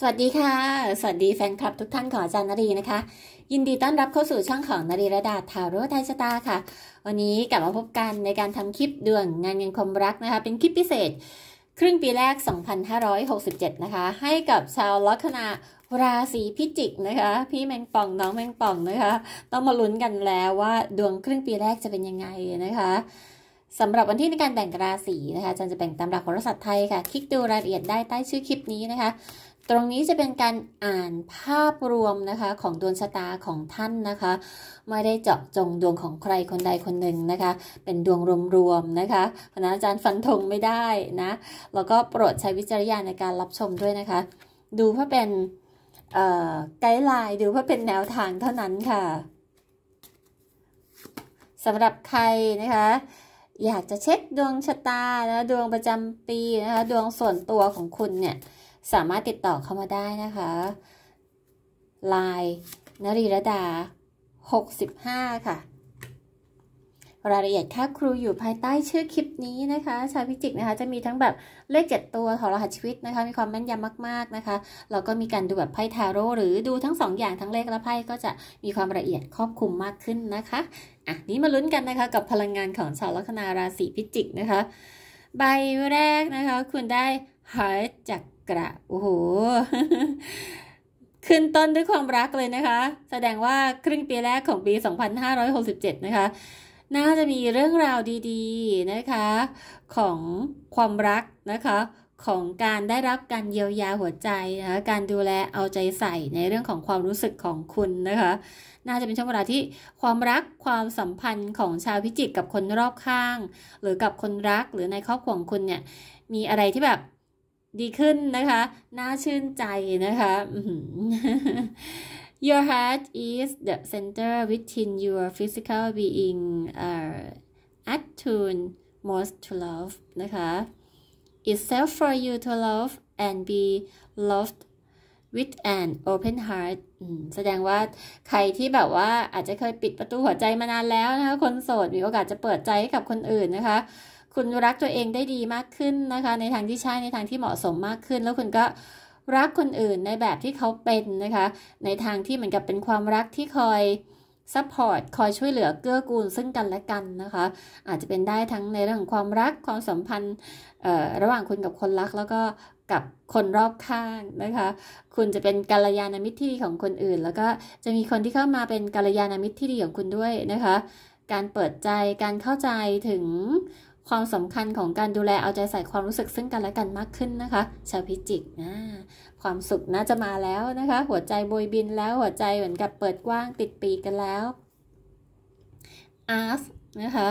สวัสดีค่ะ สวัสดีแฟนคลับทุกท่านของอาจารย์นรีนะคะ ยินดีต้อนรับเข้าสู่ช่องของนรีระดาทาโร่ไทยชะตาค่ะ วันนี้กลับมาพบกันในการทำคลิปดวงงานเงินความรักนะคะ เป็นคลิปพิเศษครึ่งปีแรก 2567 นะคะ ให้กับชาวลัคนาราศีพิจิกนะคะ พี่แมงป่องน้องแมงป่องนะคะต้องมาลุ้นกันแล้วว่าดวงครึ่งปีแรกจะเป็นยังไงนะคะสำหรับวันที่ในการแบ่งราศีนะคะอาจารย์จะแบ่งตามหลักโหราศาสตร์ไทยค่ะคลิกดูรายละเอียดได้ใต้ชื่อคลิปนี้นะคะตรงนี้จะเป็นการอ่านภาพรวมนะคะ ของดวงชะตาของท่านนะคะ ไม่ได้เจาะจงดวงของใครคนใดคนหนึ่งนะคะ เป็นดวงรวมๆนะคะคณะอาจารย์ฟันธงไม่ได้นะแล้วก็โปรดใช้วิจารณญาณในการรับชมด้วยนะคะ ดูเพื่อเป็นไกด์ไลน์ดูเพื่อเป็นแนวทางเท่านั้นค่ะสำหรับใครนะคะ อยากจะเช็คดวงชะตานะดวงประจำปีนะคะดวงส่วนตัวของคุณเนี่ยสามารถติดต่อเข้ามาได้นะคะลายนรีรดา 65 ค่ะ รายละเอียดค่าครูอยู่ภายใต้ชื่อคลิปนี้นะคะ ชาวพิจิกนะคะจะมีทั้งแบบเลขเจ็ดตัวของรหัสชีวิตนะคะมีความแม่นยำมาก ๆ นะคะ เราก็มีการดูแบบไพ่ทาโร่หรือดูทั้งสอย่างทั้งเลขและไพ่ก็จะมีความละเอียดครอบคลุมมากขึ้นนะคะ อ่ะ นี้มาลุ้นกันนะคะ กับพลังงานของชาวลัคนาราศีพิจิกนะคะใบแรกนะคะคุณได้ heart จากกระโอ้โหขึ้นต้นด้วยความรักเลยนะคะ แสดงว่าครึ่งปีแรกของปี 2567นะคะ น่าจะมีเรื่องราวดี ๆ นะคะ ของความรักนะคะ ของการได้รับการเยียวยาหัวใจนะคะการดูแลเอาใจใส่ในเรื่องของความรู้สึกของคุณนะคะ น่าจะเป็นช่วงเวลาที่ความรักความสัมพันธ์ของชาวพิจิตกับคนรอบข้าง หรือกับคนรักหรือในครอบครัวของคุณเนี่ย มีอะไรที่แบบดีขึ้นนะคะน่าชื่นใจนะคะ Your heart is the center within your physical being uh, attune most to love นะคะ It's safe for you to love and be loved with an open heart แสดงว่าใครที่แบบว่าอาจจะเคยปิดประตูหัวใจมานานแล้วนะคะ คนโสดมีโอกาสจะเปิดใจให้กับคนอื่นนะคะคุณรักตัวเองได้ดีมากขึ้นนะคะในทางที่ใช่ในทางที่เหมาะสมมากขึ้น แล้วคุณก็รักคนอื่นในแบบที่เขาเป็นนะคะ ในทางที่เหมือนกับเป็นความรักที่คอยซัพพอร์ตคอยช่วยเหลือเกื้อกูลซึ่งกันและกัน นะคะอาจจะเป็นได้ทั้งในเรื่องความรักความสัมพันธ์ระหว่างคุณกับคนรัก แล้วก็กับคนรอบข้างนะคะคุณจะเป็นกัลยาณมิตรที่ดีของคนอื่น แล้วก็จะมีคนที่เข้ามาเป็นกัลยาณมิตรที่ดีของคุณด้วยนะคะ การเปิดใจการเข้าใจถึงความสำคัญของการดูแลเอาใจใส่ความรู้สึกซึ่งกันและกันมากขึ้นนะคะชาวพิจิกนะความสุขน่าจะมาแล้วนะคะ หัวใจบยบินแล้วหัวใจเหมือนกับเปิดกว้างติดปีกกันแล้วอาร์สนะคะ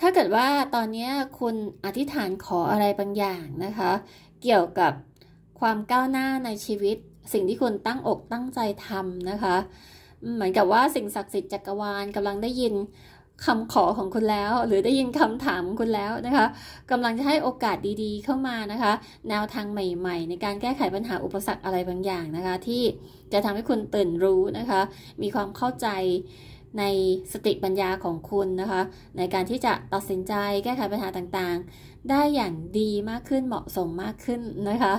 ถ้าเกิดว่าตอนนี้คุณอธิษฐานขออะไรบางอย่างนะคะ เกี่ยวกับความก้าวหน้าในชีวิต สิ่งที่คุณตั้งอกตั้งใจทำนะคะ เหมือนกับว่าสิ่งศักดิ์สิทธิ์จักรวาลกำลังได้ยินคำขอของคุณแล้วหรือได้ยินคำถามของคุณแล้วนะคะกำลังจะให้โอกาสดีๆเข้ามานะคะ แนวทางใหม่ๆในการแก้ไขปัญหาอุปสรรคอะไรบางอย่างนะคะ ที่จะทำให้คุณตื่นรู้นะคะ มีความเข้าใจในสติปัญญาของคุณนะคะ ในการที่จะตัดสินใจแก้ไขปัญหาต่างๆ ได้อย่างดีมากขึ้นเหมาะสมมากขึ้นนะคะ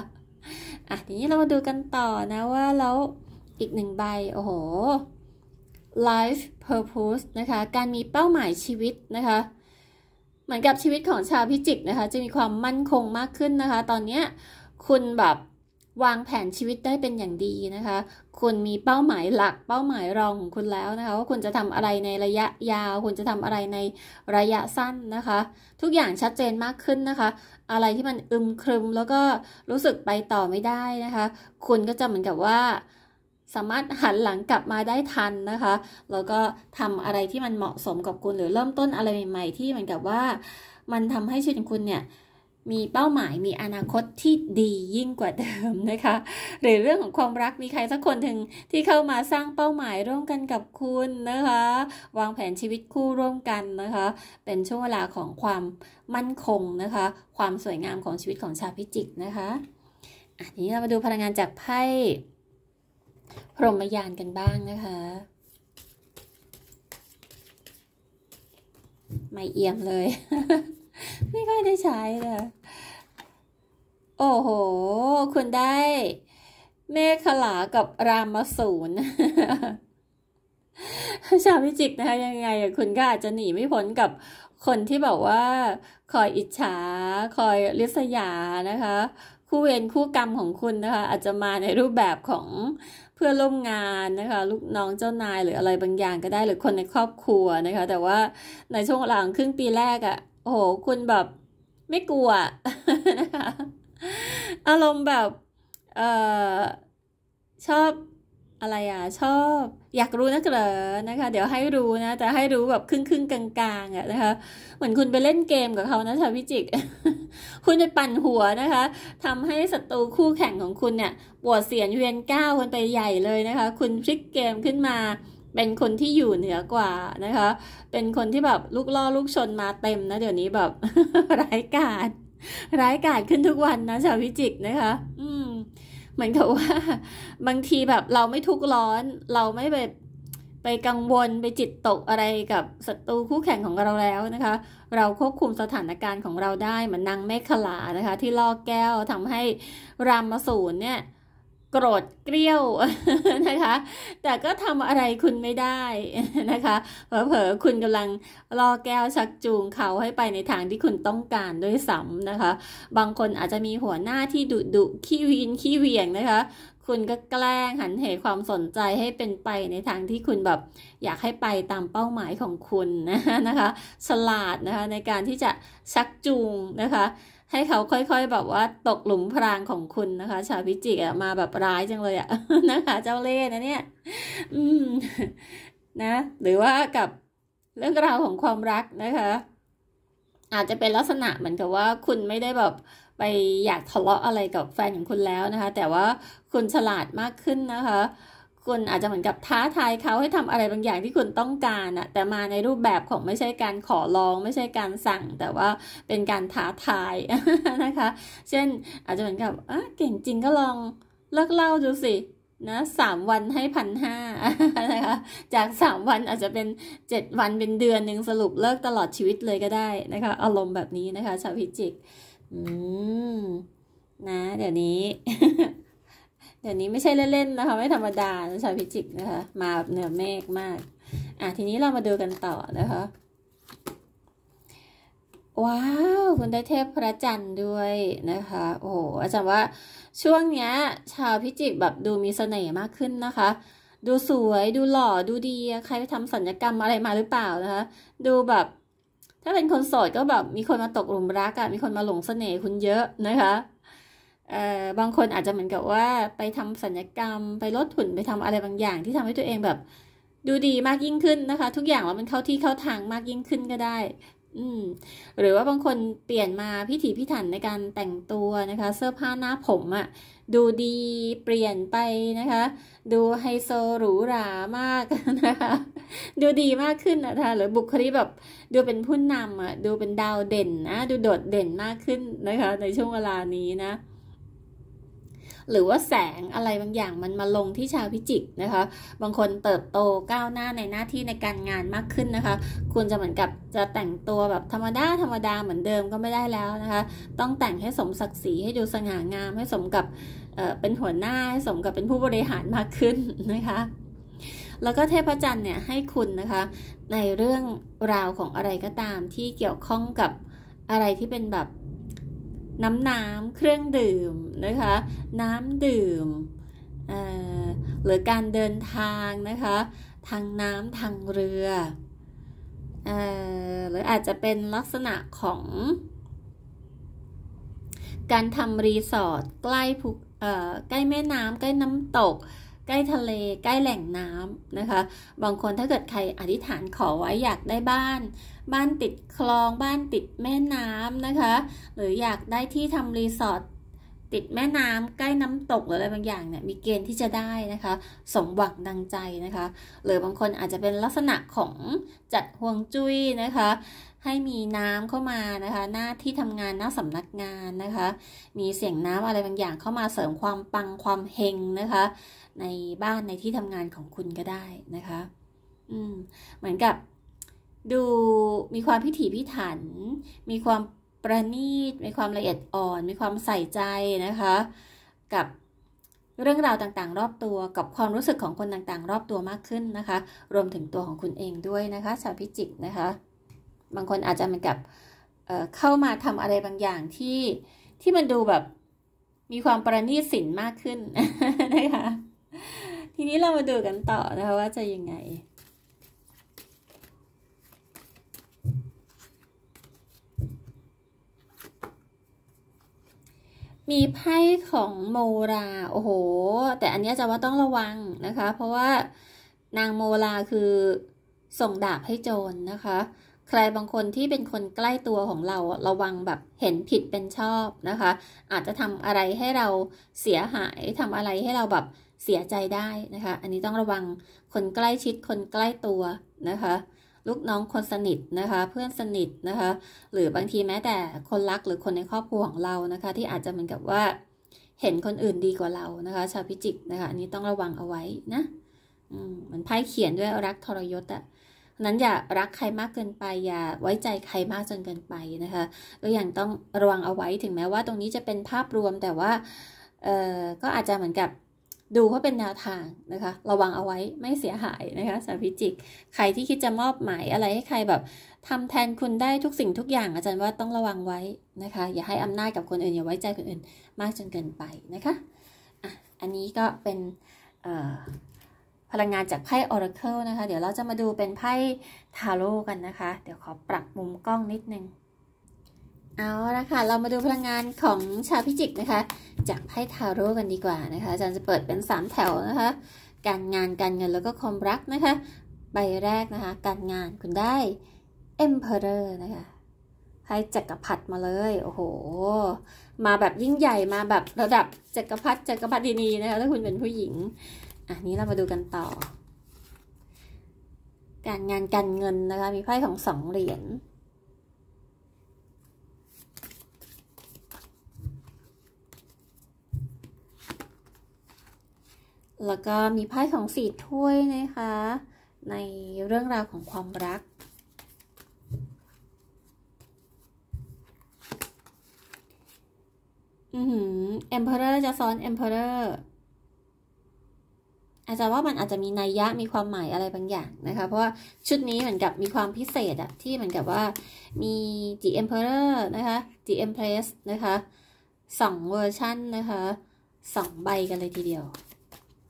อ่ะทีนี้เรามาดูกันต่อนะว่าแล้วอีกหนึ่งใบโอ้โห life purpose นะคะ การมีเป้าหมายชีวิตนะคะ เหมือนกับชีวิตของชาวพิจิกนะคะ จะมีความมั่นคงมากขึ้นนะคะ ตอนนี้คุณแบบวางแผนชีวิตได้เป็นอย่างดีนะคะ คุณมีเป้าหมายหลักเป้าหมายรองของคุณแล้วนะคะ ว่าคุณจะทำอะไรในระยะยาว คุณจะทำอะไรในระยะสั้นนะคะ ทุกอย่างชัดเจนมากขึ้นนะคะ อะไรที่มันอึมครึม แล้วก็รู้สึกไปต่อไม่ได้นะคะ คุณก็จะเหมือนกับว่าสามารถหันหลังกลับมาได้ทันนะคะ แล้วก็ทำอะไรที่มันเหมาะสมกับคุณหรือเริ่มต้นอะไรใหม่ๆ ที่เหมือนกับว่ามันทำให้ชีวิตงคุณเนี่ยมีเป้าหมายมีอนาคตที่ดียิ่งกว่าเดิมนะคะ หรือเรื่องของความรักมีใครสักคนถึงที่เข้ามาสร้างเป้าหมายร่วมกันกับคุณนะคะ วางแผนชีวิตคู่ร่วมกันนะคะ เป็นช่วงเวลาของความมั่นคงนะคะ ความสวยงามของชีวิตของชาวพิจิกนะคะอันนี้เรามาดูพลังงานจากไพ่รหมยานกันบ้างนะคะ ไม่เอี่ยมเลย ไม่ค่อยได้ใช้เลย โอ้โห คุณได้ เมฆขลากับรามสูนชาวพิจิกนะคะ ยังไงคุณก็อาจจะหนีไม่พ้นกับคนที่บอกว่า คอยอิจฉา คอยริษยานะคะ คู่เวรคู่กรรมของคุณนะคะ อาจจะมาในรูปแบบของพื่อนร่วมงานนะคะ ลูกน้องเจ้านายหรืออะไรบางอย่างก็ได้หรือคนในครอบครัวนะคะ แต่ว่าในช่วงหลังครึ่งปีแรกอะ่ะโอ้โห คุณแบบไม่กลัวนะคะอารมณ์แบบ เออชอบอะไรอ่ะชอบอยากรู้นักเหรอนะคะ เดี๋ยวให้รู้นะแต่ให้รู้แบบครึ่งครึ่งกลางๆอ่ะนะคะเหมือนคุณไปเล่นเกมกับเขานะชาวพิจิกคุณไปปั่นหัวนะคะ ทำให้ศัตรูคู่แข่งของคุณเนี่ย ปวดเสียนเวียนก้าวคนไปใหญ่เลยนะคะ คุณพลิกเกมขึ้นมาเป็นคนที่อยู่เหนือกว่านะคะ เป็นคนที่แบบลูกล่อลูกชนมาเต็มนะเดี๋ยวนี้แบบร้ายกาจร้ายกาจขึ้นทุกวันนะชาวพิจิกนะคะ อืมเหมือนกับว่าบางทีแบบเราไม่ทุกร้อน เราไม่ไปไปกังวลไปจิตตกอะไรกับศัตรูคู่แข่งของเราแล้วนะคะ เราควบคุมสถานการณ์ของเราได้เหมือนนางเมฆขลานะคะ ที่ล่อแก้วทำให้รามมาสูนเนี่ยโกรธเกลี้ยวนะคะ แต่ก็ทำอะไรคุณไม่ได้นะคะเผลอๆคุณกำลังรอแก้วชักจูงเขาให้ไปในทางที่คุณต้องการด้วยซ้ำนะคะ บางคนอาจจะมีหัวหน้าที่ดุดุขี้วินขี้เวียงนะคะ คุณก็แกล้งหันเหความสนใจให้เป็นไปในทางที่คุณแบบอยากให้ไปตามเป้าหมายของคุณนะคะฉลาดนะคะ ในการที่จะชักจูงนะคะให้เขาค่อยๆแบบว่าตกหลุมพรางของคุณนะคะ ชาวพิจิกอะมาแบบร้ายจังเลยอะนะคะ เจ้าเล่ห์นะเนี่ยอืม นะ หรือว่ากับเรื่องราวของความรักนะคะ อาจจะเป็นลักษณะเหมือนกับว่าคุณไม่ได้แบบไปอยากทะเลาะอะไรกับแฟนของคุณแล้วนะคะ แต่ว่าคุณฉลาดมากขึ้นนะคะคุณอาจจะเหมือนกับท้าทายเขาให้ทำอะไรบางอย่างที่คุณต้องการอะแต่มาในรูปแบบของไม่ใช่การขอร้อง ไม่ใช่การสั่ง แต่ว่าเป็นการท้าทาย นะคะ เช่นอาจจะเหมือนกับเก่งจริงก็ลองเลิกเล่าดูสิ นะสามวันให้พันห้านะคะจากสามวันอาจจะเป็นเจ็ดวันเป็นเดือนหนึ่งสรุปเลิกตลอดชีวิตเลยก็ได้นะคะ อารมณ์แบบนี้นะคะชาวพิจิกอืมนะเดี๋ยวนี้เดี๋ยวนี้ไม่ใช่เล่นๆนะคะ ไม่ธรรมดาชาวพิจิกนะคะ มาเหนือเมฆมาก อ่ะ ทีนี้เรามาดูกันต่อนะคะ ว้าวคุณได้เทพพระจันทร์ด้วยนะคะ โอ้โหอาจารย์ว่าช่วงเนี้ยชาวพิจิกแบบดูมีเสน่ห์มากขึ้นนะคะ ดูสวยดูหล่อดูดีใครไปทำสัญญกรรมอะไรมาหรือเปล่านะคะ ดูแบบ ถ้าเป็นคนโสดก็แบบมีคนมาตกหลุมรักอะมีคนมาหลงเสน่ห์คุณเยอะนะคะบางคนอาจจะเหมือนกับว่าไปทำสัญญกรรมไปลดหุ่นไปทำอะไรบางอย่างที่ทำให้ตัวเองแบบ ดูดีมากยิ่งขึ้นนะคะ ทุกอย่างแล้วมันเข้าที่เข้าทางมากยิ่งขึ้นก็ได้ อืมหรือว่าบางคนเปลี่ยนมาพิถีพิถันในการแต่งตัวนะคะ เสื้อผ้าหน้าผมอะดูดีเปลี่ยนไปนะคะ ดูไฮโซหรูหรามากนะคะดูดีมากขึ้นนะคะหรือบุคลิกแบบดูเป็นผู้นำอะดูเป็นดาวเด่นนะดูโดดเด่นมากขึ้นนะคะ ในช่วงเวลานี้นะหรือว่าแสงอะไรบางอย่างมันมาลงที่ชาวพิจิกนะคะ บางคนเติบโตก้าวหน้าในหน้าที่ในการงานมากขึ้นนะคะ คุณจะเหมือนกับจะแต่งตัวแบบธรรมดาธรรมดาเหมือนเดิมก็ไม่ได้แล้วนะคะ ต้องแต่งให้สมศักดิ์ศรีให้ดูสง่างามให้สมกับเป็นหัวหน้าให้สมกับเป็นผู้บริหารมากขึ้นนะคะแล้วก็เทพจันทร์เนี่ยให้คุณนะคะในเรื่องราวของอะไรก็ตามที่เกี่ยวข้องกับอะไรที่เป็นแบบน้ำน้ำเครื่องดื่มนะคะ น้ำดื่ม หรือการเดินทางนะคะ ทางน้ำทางเรืออหรืออาจจะเป็นลักษณะของ การทำรีสอร์ท ใกล้ภูใกล้แม่น้ำใกล้น้ำตกใกล้ทะเลใกล้แหล่งน้ำนะคะ บางคนถ้าเกิดใครอธิษฐานขอไว้อยากได้บ้านบ้านติดคลองบ้านติดแม่น้ำนะคะ หรืออยากได้ที่ทำรีสอร์ทติดแม่น้ำใกล้น้ำตกหรืออะไรบางอย่างเนี่ยมีเกณฑ์ที่จะได้นะคะ สมหวังดังใจนะคะ หรือบางคนอาจจะเป็นลักษณะของจัดห่วงจุ้ยนะคะ ให้มีน้ำเข้ามานะคะ หน้าที่ทำงานหน้าสำนักงานนะคะ มีเสียงน้ำอะไรบางอย่างเข้ามาเสริมความปังความเฮงนะคะในบ้านในที่ทำงานของคุณก็ได้นะคะ อืมเหมือนกับ ดูมีความพิถีพิถัน มีความประณีต มีความละเอียดอ่อน มีความใส่ใจนะคะ กับเรื่องราวต่างๆรอบตัว กับความรู้สึกของคนต่างๆ รอบตัวมากขึ้นนะคะ รวมถึงตัวของคุณเองด้วยนะคะชาวพิจิกนะคะ บางคนอาจจะเหมือนกับเเข้ามาทำอะไรบางอย่างที่ที่มันดูแบบมีความประณีตสินมากขึ้นนะคะทีนี้เรามาดูกันต่อนะคะว่าจะยังไง มีไพ่ของโมรา โอ้โห แต่อันนี้จะว่าต้องระวังนะคะ เพราะว่านางโมราคือส่งดาบให้โจรนนะคะ ใครบางคนที่เป็นคนใกล้ตัวของเราระวังแบบเห็นผิดเป็นชอบนะคะ อาจจะทำอะไรให้เราเสียหาย ทำอะไรให้เราแบบเสียใจได้นะคะ อันนี้ต้องระวังคนใกล้ชิด คนใกล้ตัวนะคะ ลูกน้องคนสนิทนะคะ เพื่อนสนิทนะคะ หรือบางทีแม้แต่คนรัก หรือคนในครอบครัวของเรา นะคะ ที่อาจจะเหมือนกับว่า เห็นคนอื่นดีกว่าเรา นะคะ ชาวพิจิก นะคะ อันนี้ต้องระวังเอาไว้นะ อืมันไพ่เขียนด้วยรักทรยศอะนั้นอย่ารักใครมากเกินไป อย่าไว้ใจใครมากจนเกินไปนะคะก็ยังต้องระวังเอาไว้ ถึงแม้ว่าตรงนี้จะเป็นภาพรวม แต่ว่า เออก็อาจจะเหมือนกับดูเพื่อเป็นแนวทางนะคะ ระวังเอาไว้ไม่เสียหายนะคะสารพิจิก ใครที่คิดจะมอบหมายอะไรให้ใครแบบทำแทนคุณได้ทุกสิ่งทุกอย่างอาจารย์ว่าต้องระวังไว้นะคะ อย่าให้อำนาจกับคนอื่น อย่าไว้ใจคนอื่นมากจนเกินไปนะคะอ่ะอันนี้ก็เป็นพลังงานจากไพ่ Oracle นะคะ เดี๋ยวเราจะมาดูเป็นไพ่ทาโร่กันนะคะ เดี๋ยวขอปรับมุมกล้องนิดนึงเอาละค่ะ เรามาดูพลังงานของชาพิจิกนะคะ จากไพ่ทาโร่กันดีกว่านะคะอาจารย์จะเปิดเป็น3แถวนะคะ การงาน การเงิน แล้วก็ความรักนะคะ ใบแรกนะคะ การงานคุณได้ Emperor นะคะไพ่จักรพรรดิมาเลย โอ้โห มาแบบยิ่งใหญ่ มาแบบระดับจักรพรรดิจักรพรรดินีนะคะ ถ้าคุณเป็นผู้หญิงอันนี้เรามาดูกันต่อ การงาน การเงินนะคะ มีไพ่ของสองเหรียญแล้วก็มีไพ่ของสีถ้วยนะคะ ในเรื่องราวของความรัก อือหือเอมเพอเรอร์จะซ้อนเอมเพอเรอร์ อาจจะว่ามันอาจจะมีนัยยะมีความหมายอะไรบางอย่างนะคะ เพราะว่าชุดนี้เหมือนกับมีความพิเศษอะที่เหมือนกับว่ามี The Emperor นะคะ The Empress นะคะสองเวอร์ชันนะคะ สองใบกันเลยทีเดียว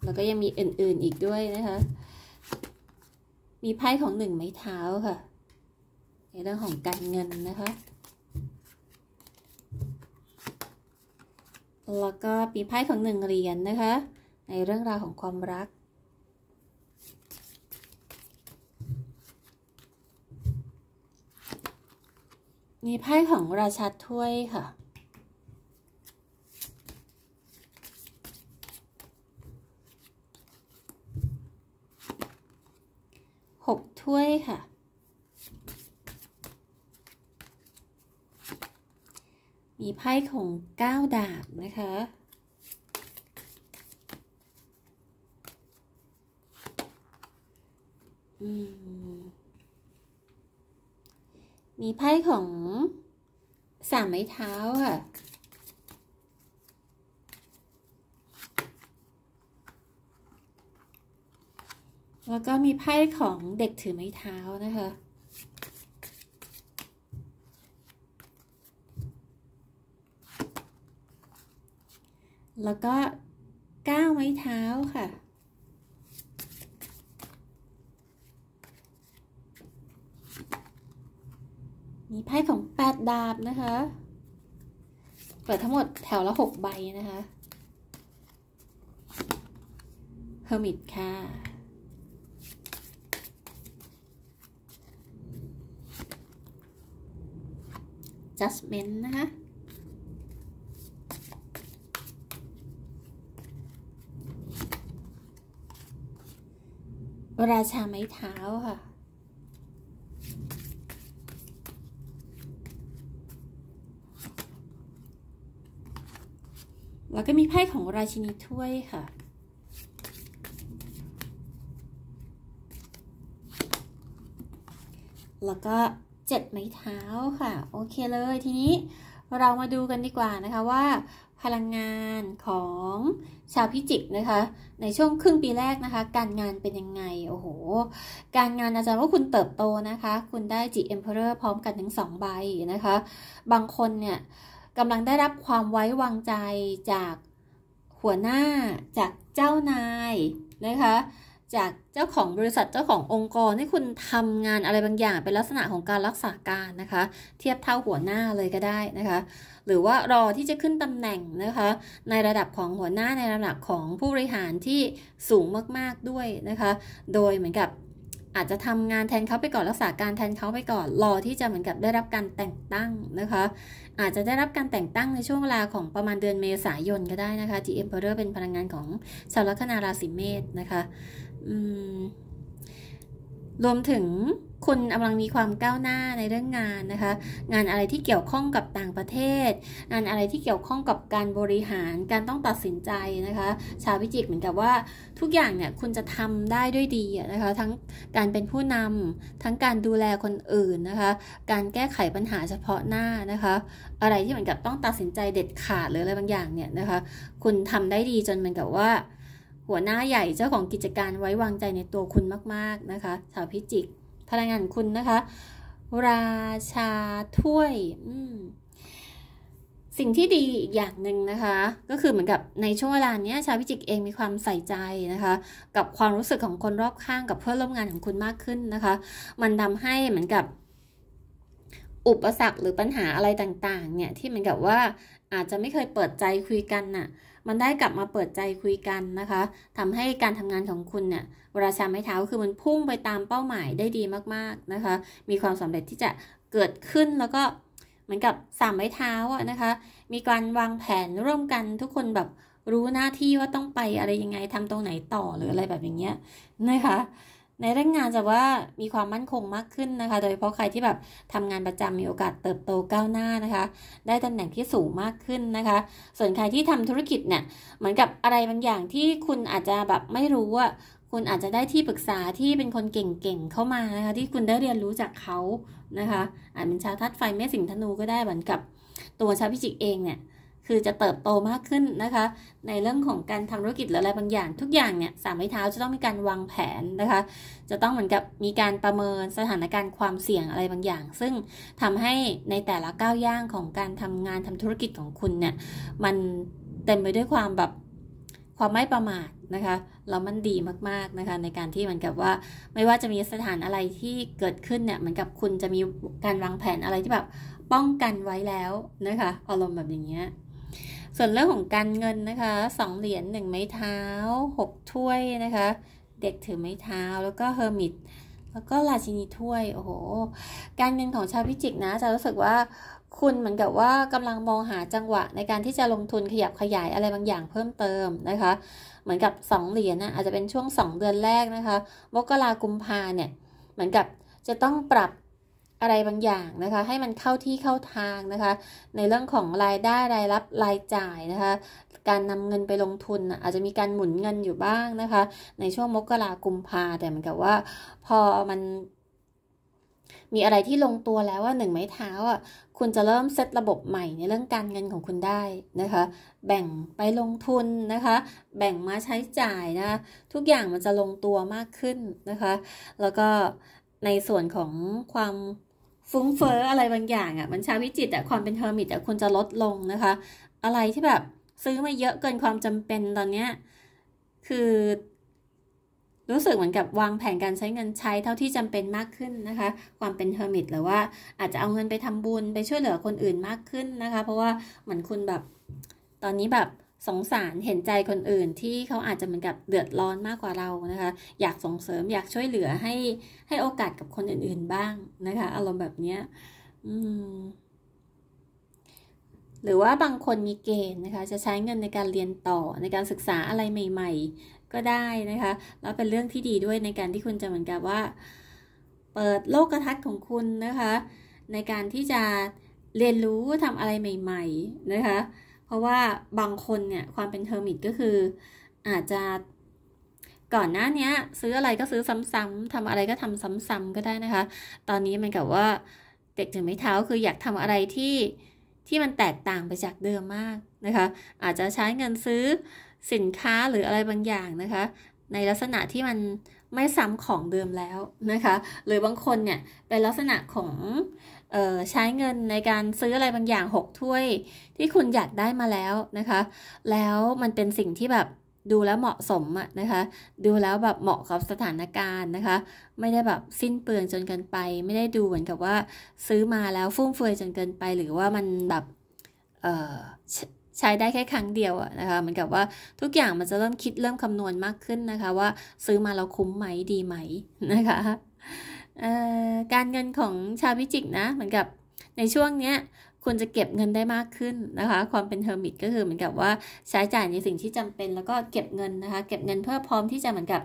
แล้วก็ยังมีอื่นๆอีกด้วยนะคะ มีไพ่ของหนึ่งไม้เท้าค่ะ ในเรื่องของการเงินนะคะ แล้วก็มีไพ่ของหนึ่งเหรียญนนะคะ ในเรื่องราวของความรัก มีไพ่ของราชาถ้วยค่ะ้วยค่ะ มีไพ่ของเก้าดาบนะคะ มีไพ่ของสามไม้เท้าค่ะแล้วก็มีไพ่ของเด็กถือไม้เท้านะคะ แล้วก็ก้าวไม้เท้าค่ะ มีไพ่ของแปดดาบนะคะ เปิดทั้งหมดแถวละหกใบนะคะเฮอร์มิตค่ะ adjustment นะคะราชาไม้เท้าค่ะ แล้วก็มีไพ่ของราชินีถ้วยค่ะ แล้วก็7ไม้เท้าค่ะ โอเคเลยทีนี้เรามาดูกันดีกว่านะคะว่า พลังงานของชาวพิจิกนะคะ ในช่วงครึ่งปีแรกนะคะ การงานเป็นยังไง โอ้โห การงานอาจารย์ว่าคุณเติบโตนะคะ คุณได้จีเอ็มเพอร์พร้อมกันถึง2ใบนะคะ บางคนเนี่ยกำลังได้รับความไว้วางใจจากหัวหน้าจากเจ้านายนะคะจากเจ้าของบริษัทเจ้าขององค์กรให้คุณทำงานอะไรบางอย่างเป็นลักษณะของการรักษาการนะคะ เทียบเท่าหัวหน้าเลยก็ได้นะคะ หรือว่ารอที่จะขึ้นตำแหน่งนะคะ ในระดับของหัวหน้าในระดับของผู้บริหารที่สูงมากๆด้วยนะคะ โดยเหมือนกับอาจจะทำงานแทนเขาไปก่อนรักษาการแทนเขาไปก่อน รอที่จะเหมือนกับได้รับการแต่งตั้งนะคะ อาจจะได้รับการแต่งตั้งในช่วงเวลาของประมาณเดือนเมษายนก็ได้นะคะที่ร์เรอร์เป็นพลังงานของชาวลัคนาราศีเมษนะคะรวมถึงคุณกำลังมีความก้าวหน้าในเรื่องงานนะคะ งานอะไรที่เกี่ยวข้องกับต่างประเทศ งานอะไรที่เกี่ยวข้องกับการบริหาร การต้องตัดสินใจนะคะ ชาวพิจิกเหมือนกับว่า ทุกอย่างเนี่ยคุณจะทำได้ด้วยดีนะคะ ทั้งการเป็นผู้นำ ทั้งการดูแลคนอื่นนะคะ การแก้ไขปัญหาเฉพาะหน้านะคะ อะไรที่เหมือนกับต้องตัดสินใจเด็ดขาดหรืออะไรบางอย่างเนี่ยนะคะ คุณทำได้ดีจนเหมือนกับว่าหัวหน้าใหญ่เจ้าของกิจการไว้วางใจในตัวคุณมาก ๆนะคะชาวพิจิกพลังงานคุณนะคะ ราชาถ้วยสิ่งที่ดีอีกอย่างหนึ่งนะคะ ก็คือเหมือนกับในช่วงเวลานี้ชาวพิจิกเองมีความใส่ใจนะคะ กับความรู้สึกของคนรอบข้างกับเพื่อนร่วมงานของคุณมากขึ้นนะคะ มันทำให้เหมือนกับ อุปสรรคหรือปัญหาอะไรต่างๆเนี่ยที่เหมือนกับว่าอาจจะไม่เคยเปิดใจคุยกันน่ะมันได้กลับมาเปิดใจคุยกันนะคะ ทำให้การทำงานของคุณเนี่ยเวลาชาไม้เท้าคือมันพุ่งไปตามเป้าหมายได้ดีมาก ๆ นะคะ มีความสำเร็จที่จะเกิดขึ้นแล้วก็เหมือนกับสามไม้เท้าอะนะคะ มีการวางแผนร่วมกันทุกคนแบบรู้หน้าที่ว่าต้องไปอะไรยังไงทำตรงไหนต่อหรืออะไรแบบอย่างเงี้ยนะคะในเรื่องงานจะว่ามีความมั่นคงมากขึ้นนะคะ โดยเฉพาะใครที่แบบทำงานประจำมีโอกาสเติบโตก้าวหน้านะคะ ได้ตำแหน่งที่สูงมากขึ้นนะคะส่วนใครที่ทำธุรกิจเนี่ยเหมือนกับอะไรบางอย่างที่คุณอาจจะแบบไม่รู้ว่าคุณอาจจะได้ที่ปรึกษาที่เป็นคนเก่งๆเข้ามานะคะที่คุณได้เรียนรู้จากเขานะคะอาจเป็นชาวทัดไฟแม่สิงธนูก็ได้เหมือนกับ ตัวชาวพิจิกเองเนี่ยคือจะเติบโตมากขึ้นนะคะ ในเรื่องของการทำธุรกิจหรืออะไรบางอย่าง ทุกอย่างเนี่ยสามไม้เท้าจะต้องมีการวางแผนนะคะ จะต้องเหมือนกับมีการประเมินสถานการณ์ความเสี่ยงอะไรบางอย่าง ซึ่งทำให้ในแต่ละก้าวย่างของการทำงานทำธุรกิจของคุณเนี่ยมันเต็มไปด้วยความแบบความไม่ประมาทนะคะแล้วมันดีมากๆนะคะในการที่เหมือนกับว่าไม่ว่าจะมีสถานอะไรที่เกิดขึ้นเนี่ยเหมือนกับคุณจะมีการวางแผนอะไรที่แบบ ป้องกันไว้แล้วนะคะ อารมณ์แบบอย่างเงี้ยส่วนเรื่องของการเงินนะคะสองเหรียญหนึ่งไม้เท้าหกถ้วยนะคะ เด็กถือไม้เท้าแล้วก็เฮอร์มิตแล้วก็ราชินีถ้วยโอ้โห การเงินของชาวพิจิกนะ จะรู้สึกว่าคุณเหมือนกับว่ากำลังมองหาจังหวะในการที่จะลงทุนขยับขยายอะไรบางอย่างเพิ่มเติมนะคะเหมือนกับสองเหรียญนะอาจจะเป็นช่วงสองเดือนแรกนะคะมกรากุมภาเนี่ยเหมือนกับจะต้องปรับอะไรบางอย่างนะคะ ให้มันเข้าที่เข้าทางนะคะ ในเรื่องของรายได้รายรับรายจ่ายนะคะ การนำเงินไปลงทุนอาจจะมีการหมุนเงินอยู่บ้างนะคะ ในช่วงมกราคุมพาแต่เหมือนกับว่า พอมันมีอะไรที่ลงตัวแล้วว่าหนึ่งไม้เท้าอ่ะคุณจะเริ่มเซตระบบใหม่ ในเรื่องการเงินของคุณได้นะคะ แบ่งไปลงทุนนะคะ แบ่งมาใช้จ่ายนะ ทุกอย่างมันจะลงตัวมากขึ้นนะคะ แล้วก็ในส่วนของความฟุ้งเฟอ้ออะไรบางอย่างอะ่ะมันชาวิจิตอะความเป็นเทอร์มิตอะควรจะลดลงนะคะ อะไรที่แบบซื้อมาเยอะเกินความจำเป็นตอนเนี้ยคือรู้สึกเหมือนกับวางแผนการใช้เงินใช้เท่าที่จำเป็นมากขึ้นนะคะ ความเป็นเทอร์มิตหรือว่าอาจจะเอาเงินไปทำบุญไปช่วยเหลือคนอื่นมากขึ้นนะคะ เพราะว่าเหมือนคุณแบบตอนนี้แบบสงสารเห็นใจคนอื่นที่เขาอาจจะเหมือนกับเดือดร้อนมากกว่าเรานะคะ อยากส่งเสริมอยากช่วยเหลือให้ให้โอกาสกับคนอื่น ๆ บ้างนะคะอารมณ์แบบเนี้ย อืมหรือว่าบางคนมีเกณฑ์นะคะ จะใช้เงินในการเรียนต่อในการศึกษาอะไรใหม่ ๆ ก็ได้นะคะแล้วเป็นเรื่องที่ดีด้วยในการที่คุณจะเหมือนกับว่า เปิดโลกทัศน์ของคุณนะคะ ในการที่จะเรียนรู้ทำอะไรใหม่ ๆ นะคะราะว่าบางคน เนี่ย ความเป็นเทอร์มิตก็คืออาจจะก่อนหน้านี้ซื้ออะไรก็ซื้อซ้ำๆทำอะไรก็ทำซ้ำๆก็ได้นะคะ ตอนนี้มันกับว่าเด็กถึงไม่เท้า คืออยากทำอะไรที่ ที่มันแตกต่างไปจากเดิมมากนะคะ อาจจะใช้เงินซื้อสินค้าหรืออะไรบางอย่างนะคะ ในลักษณะที่มันไม่ซ้ำของเดิมแล้วนะคะ หรือบางคนเนี่ย เป็นลักษณะของใช้เงินในการซื้ออะไรบางอย่าง 6 ถ้วยที่คุณอยากได้มาแล้วนะคะ แล้วมันเป็นสิ่งที่แบบดูแล้วเหมาะสมอะนะคะ ดูแล้วแบบเหมาะกับสถานการณ์นะคะ ไม่ได้แบบสิ้นเปลืองจนเกินไป ไม่ได้ดูเหมือนกับว่า ซื้อมาแล้วฟุ่มเฟือยจนเกินไป หรือว่ามันแบบใช้ได้แค่ครั้งเดียวนะคะเหมือนกับว่าทุกอย่างมันจะเริ่มคิดเริ่มคำนวณมากขึ้นนะคะว่าซื้อมาเราคุ้มไหมดีไหมนะคะการเงินของชาวพิจิกนะเหมือนกับ ในช่วงเนี้ยคุณจะเก็บเงินได้มากขึ้นนะคะ ความเป็นเทอร์มิตก็คือเหมือนกับว่าใช้จ่ายในสิ่งที่จำเป็นแล้วก็เก็บเงินนะคะ เก็บเงินเพื่อพร้อมที่จะเหมือนกับ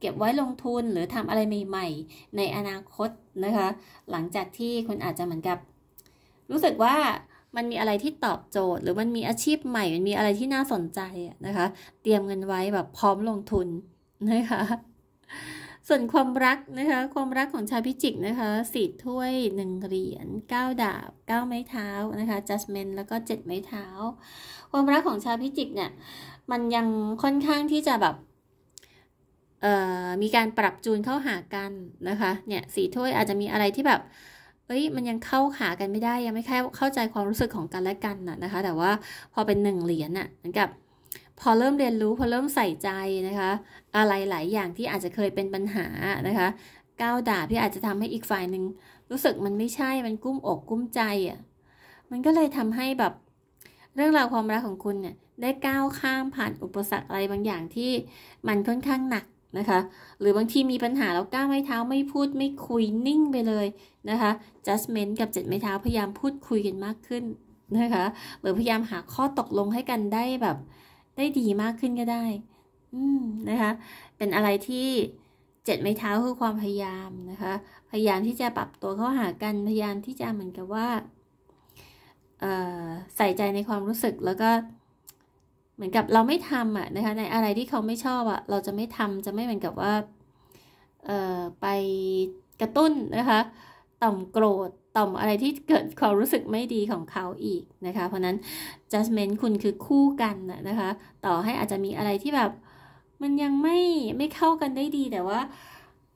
เก็บไว้ลงทุนหรือทำอะไรใหม่ๆในอนาคตนะคะ หลังจากที่คุณอาจจะเหมือนกับ รู้สึกว่ามันมีอะไรที่ตอบโจทย์หรือมันมีอาชีพใหม่มันมีอะไรที่น่าสนใจนะคะ เตรียมเงินไว้แบบพร้อมลงทุนนะคะส่วนความรักนะคะความรักของชาวพิจิกนะคะสีถ้วยหนึ่งเหรียญเก้าดาบเก้าไม้เท้านะคะจัสเมนแล้วก็เจ็ดไม้เท้า ความรักของชาวพิจิกเนี่ย มันยังค่อนข้างที่จะแบบมีการปรับจูนเข้าหากันนะคะเนี่ยสีถ้วยอาจจะมีอะไรที่แบบเอ้ยมันยังเข้าหากันไม่ได้ยังไม่่เข้าใจความรู้สึกของกันและกันน่ะนะคะ แต่ว่าพอเป็นหนึ่งเหรียญน่ะเหมือนกับพอเริ่มเรียนรู้ พอเริ่มใส่ใจนะคะ อะไรหลายอย่างที่อาจจะเคยเป็นปัญหานะคะ ก้าวด่าพี่อาจจะทำให้อีกฝ่ายหนึ่งรู้สึกมันไม่ใช่มันกุ้มอกกุ้มใจอะ่ะมันก็เลยทำให้แบบ เรื่องราวความรักของคุณเนี่ย ได้ก้าวข้ามผ่านอุปสรรคอะไรบางอย่างที่มันค่อนข้างหนักนะคะ หรือบางทีมีปัญหาแล้วก้าวไม่เท้าไม่พูดไม่คุยนิ่งไปเลยนะคะ j u s t m e n t กับเจ็ดไม่เท้าพยายามพูดคุยกันมากขึ้นนะคะหรือพยายามหาข้อตกลงให้กันได้แบบได้ดีมากขึ้นก็ได้ อืมนะคะ เป็นอะไรที่เจ็ดไม้เท้าคือความพยายามนะคะ พยายามที่จะปรับตัวเข้าหากัน พยายามที่จะเหมือนกับว่าใส่ใจในความรู้สึกแล้วก็ เหมือนกับเราไม่ทำอ่ะนะคะ ในอะไรที่เขาไม่ชอบอ่ะเราจะไม่ทำจะไม่เหมือนกับว่าไปกระตุ้นนะคะ ต่อมโกรธต่อมอะไรที่เกิดความรู้สึกไม่ดีของเขาอีกนะคะ เพราะนั้น judgment คุณคือคู่กันนะคะ ต่อให้อาจจะมีอะไรที่แบบมันยังไม่ไม่เข้ากันได้ดี แต่ว่า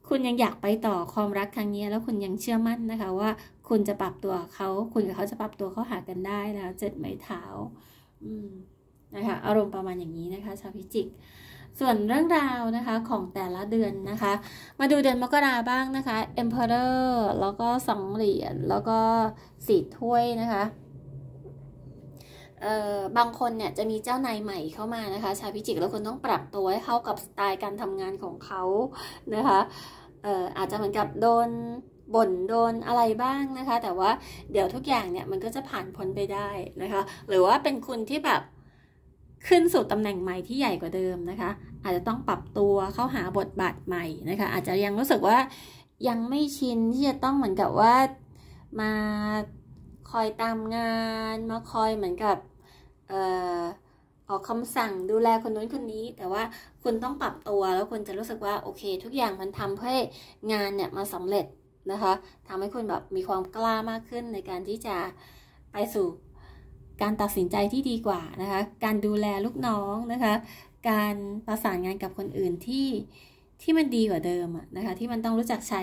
คุณยังอยากไปต่อความรักครั้งนี้ แล้วคุณยังเชื่อมั่นนะคะ ว่าคุณจะปรับตัวเขาคุณกับเขาจะปรับตัวเข้าหากันได้นะเจ็ดไม้เท้าอนะคะ อารมณ์ประมาณอย่างนี้นะคะชาวพิจิกส่วนเรื่องราวนะคะของแต่ละเดือนนะคะ มาดูเดือนมกราบ้างนะคะ Emperor แล้วก็สองเหรียญแล้วก็สีถ้วยนะคะ เออ่บางคนเนี่ยจะมีเจ้านายใหม่เข้ามานะคะชาวพิจิก แล้วคุณต้องปรับตัวให้เข้ากับสไตล์การทำงานของเขานะคะเอาจจะเหมือนกับโดนบ่นโดนอะไรบ้างนะคะแต่ว่าเดี๋ยวทุกอย่างเนี่ยมันก็จะผ่านพ้นไปได้นะคะหรือว่าเป็นคุณที่แบบขึ้นสู่ตำแหน่งใหม่ที่ใหญ่กว่าเดิมนะคะอาจจะต้องปรับตัวเข้าหาบทบาทใหม่นะคะอาจจะยังรู้สึกว่ายังไม่ชินที่จะต้องเหมือนกับว่ามาคอยตามงานมาคอยเหมือนกับออกคำสั่งดูแลคนนู้นคนนี้ แต่ว่าคุณต้องปรับตัวแล้วคุณจะรู้สึกว่าโอเค ทุกอย่างมันทำเพื่องานเนี่ยมาสำเร็จนะคะทำให้คุณแบบมีความกล้ามากขึ้นในการที่จะไปสู่การตัดสินใจที่ดีกว่านะคะ การดูแลลูกน้องนะคะ การประสานงานกับคนอื่นที่ที่มันดีกว่าเดิมนะคะ ที่มันต้องรู้จักใช้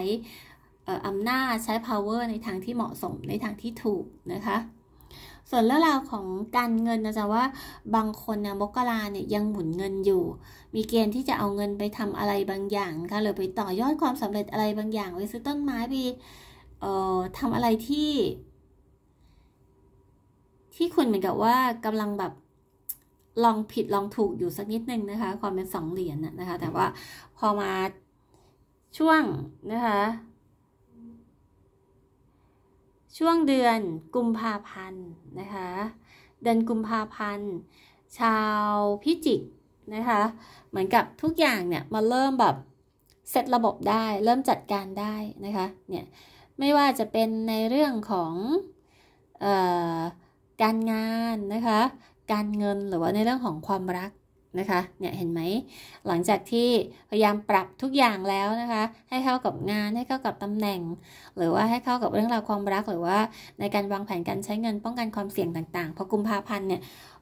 อำนาจใช้ power ในทางที่เหมาะสมในทางที่ถูกนะคะ ส่วนเรื่องราวของการเงินนะจ๊ะว่าบางคนนะมกราเนี่ยยังหมุนเงินอยู่ มีเกณฑ์ที่จะเอาเงินไปทำอะไรบางอย่างค่ะ หรือไปต่อยอดความสำเร็จอะไรบางอย่างไปซื้อต้นไม้ไปเออ่ทำอะไรที่ที่คุณเหมือนกับว่ากำลังแบบลองผิดลองถูกอยู่สักนิดนึงนะคะความเป็นสองเหรียญนนะคะแต่ว่าพอมาช่วงนะคะช่วงเดือนกุมภาพันธ์นะคะเดือนกุมภาพันธ์ชาวพิจิกนะคะ เหมือนกับทุกอย่างเนี่ยมาเริ่มแบบเซตระบบได้เริ่มจัดการได้นะคะ เนี่ย ไม่ว่าจะเป็นในเรื่องของเอ่อการงานนะคะ การเงินหรือว่าในเรื่องของความรักนะคะ เนี่ยเห็นไหม หลังจากที่พยายามปรับทุกอย่างแล้วนะคะ ให้เข้ากับงานให้เข้ากับตำแหน่ง หรือว่าให้เข้ากับเรื่องราวความรักหรือว่า ในการวางแผนการใช้เงินป้องกันความเสี่ยงต่างๆ พอกุมภาพันธ์เนี่ย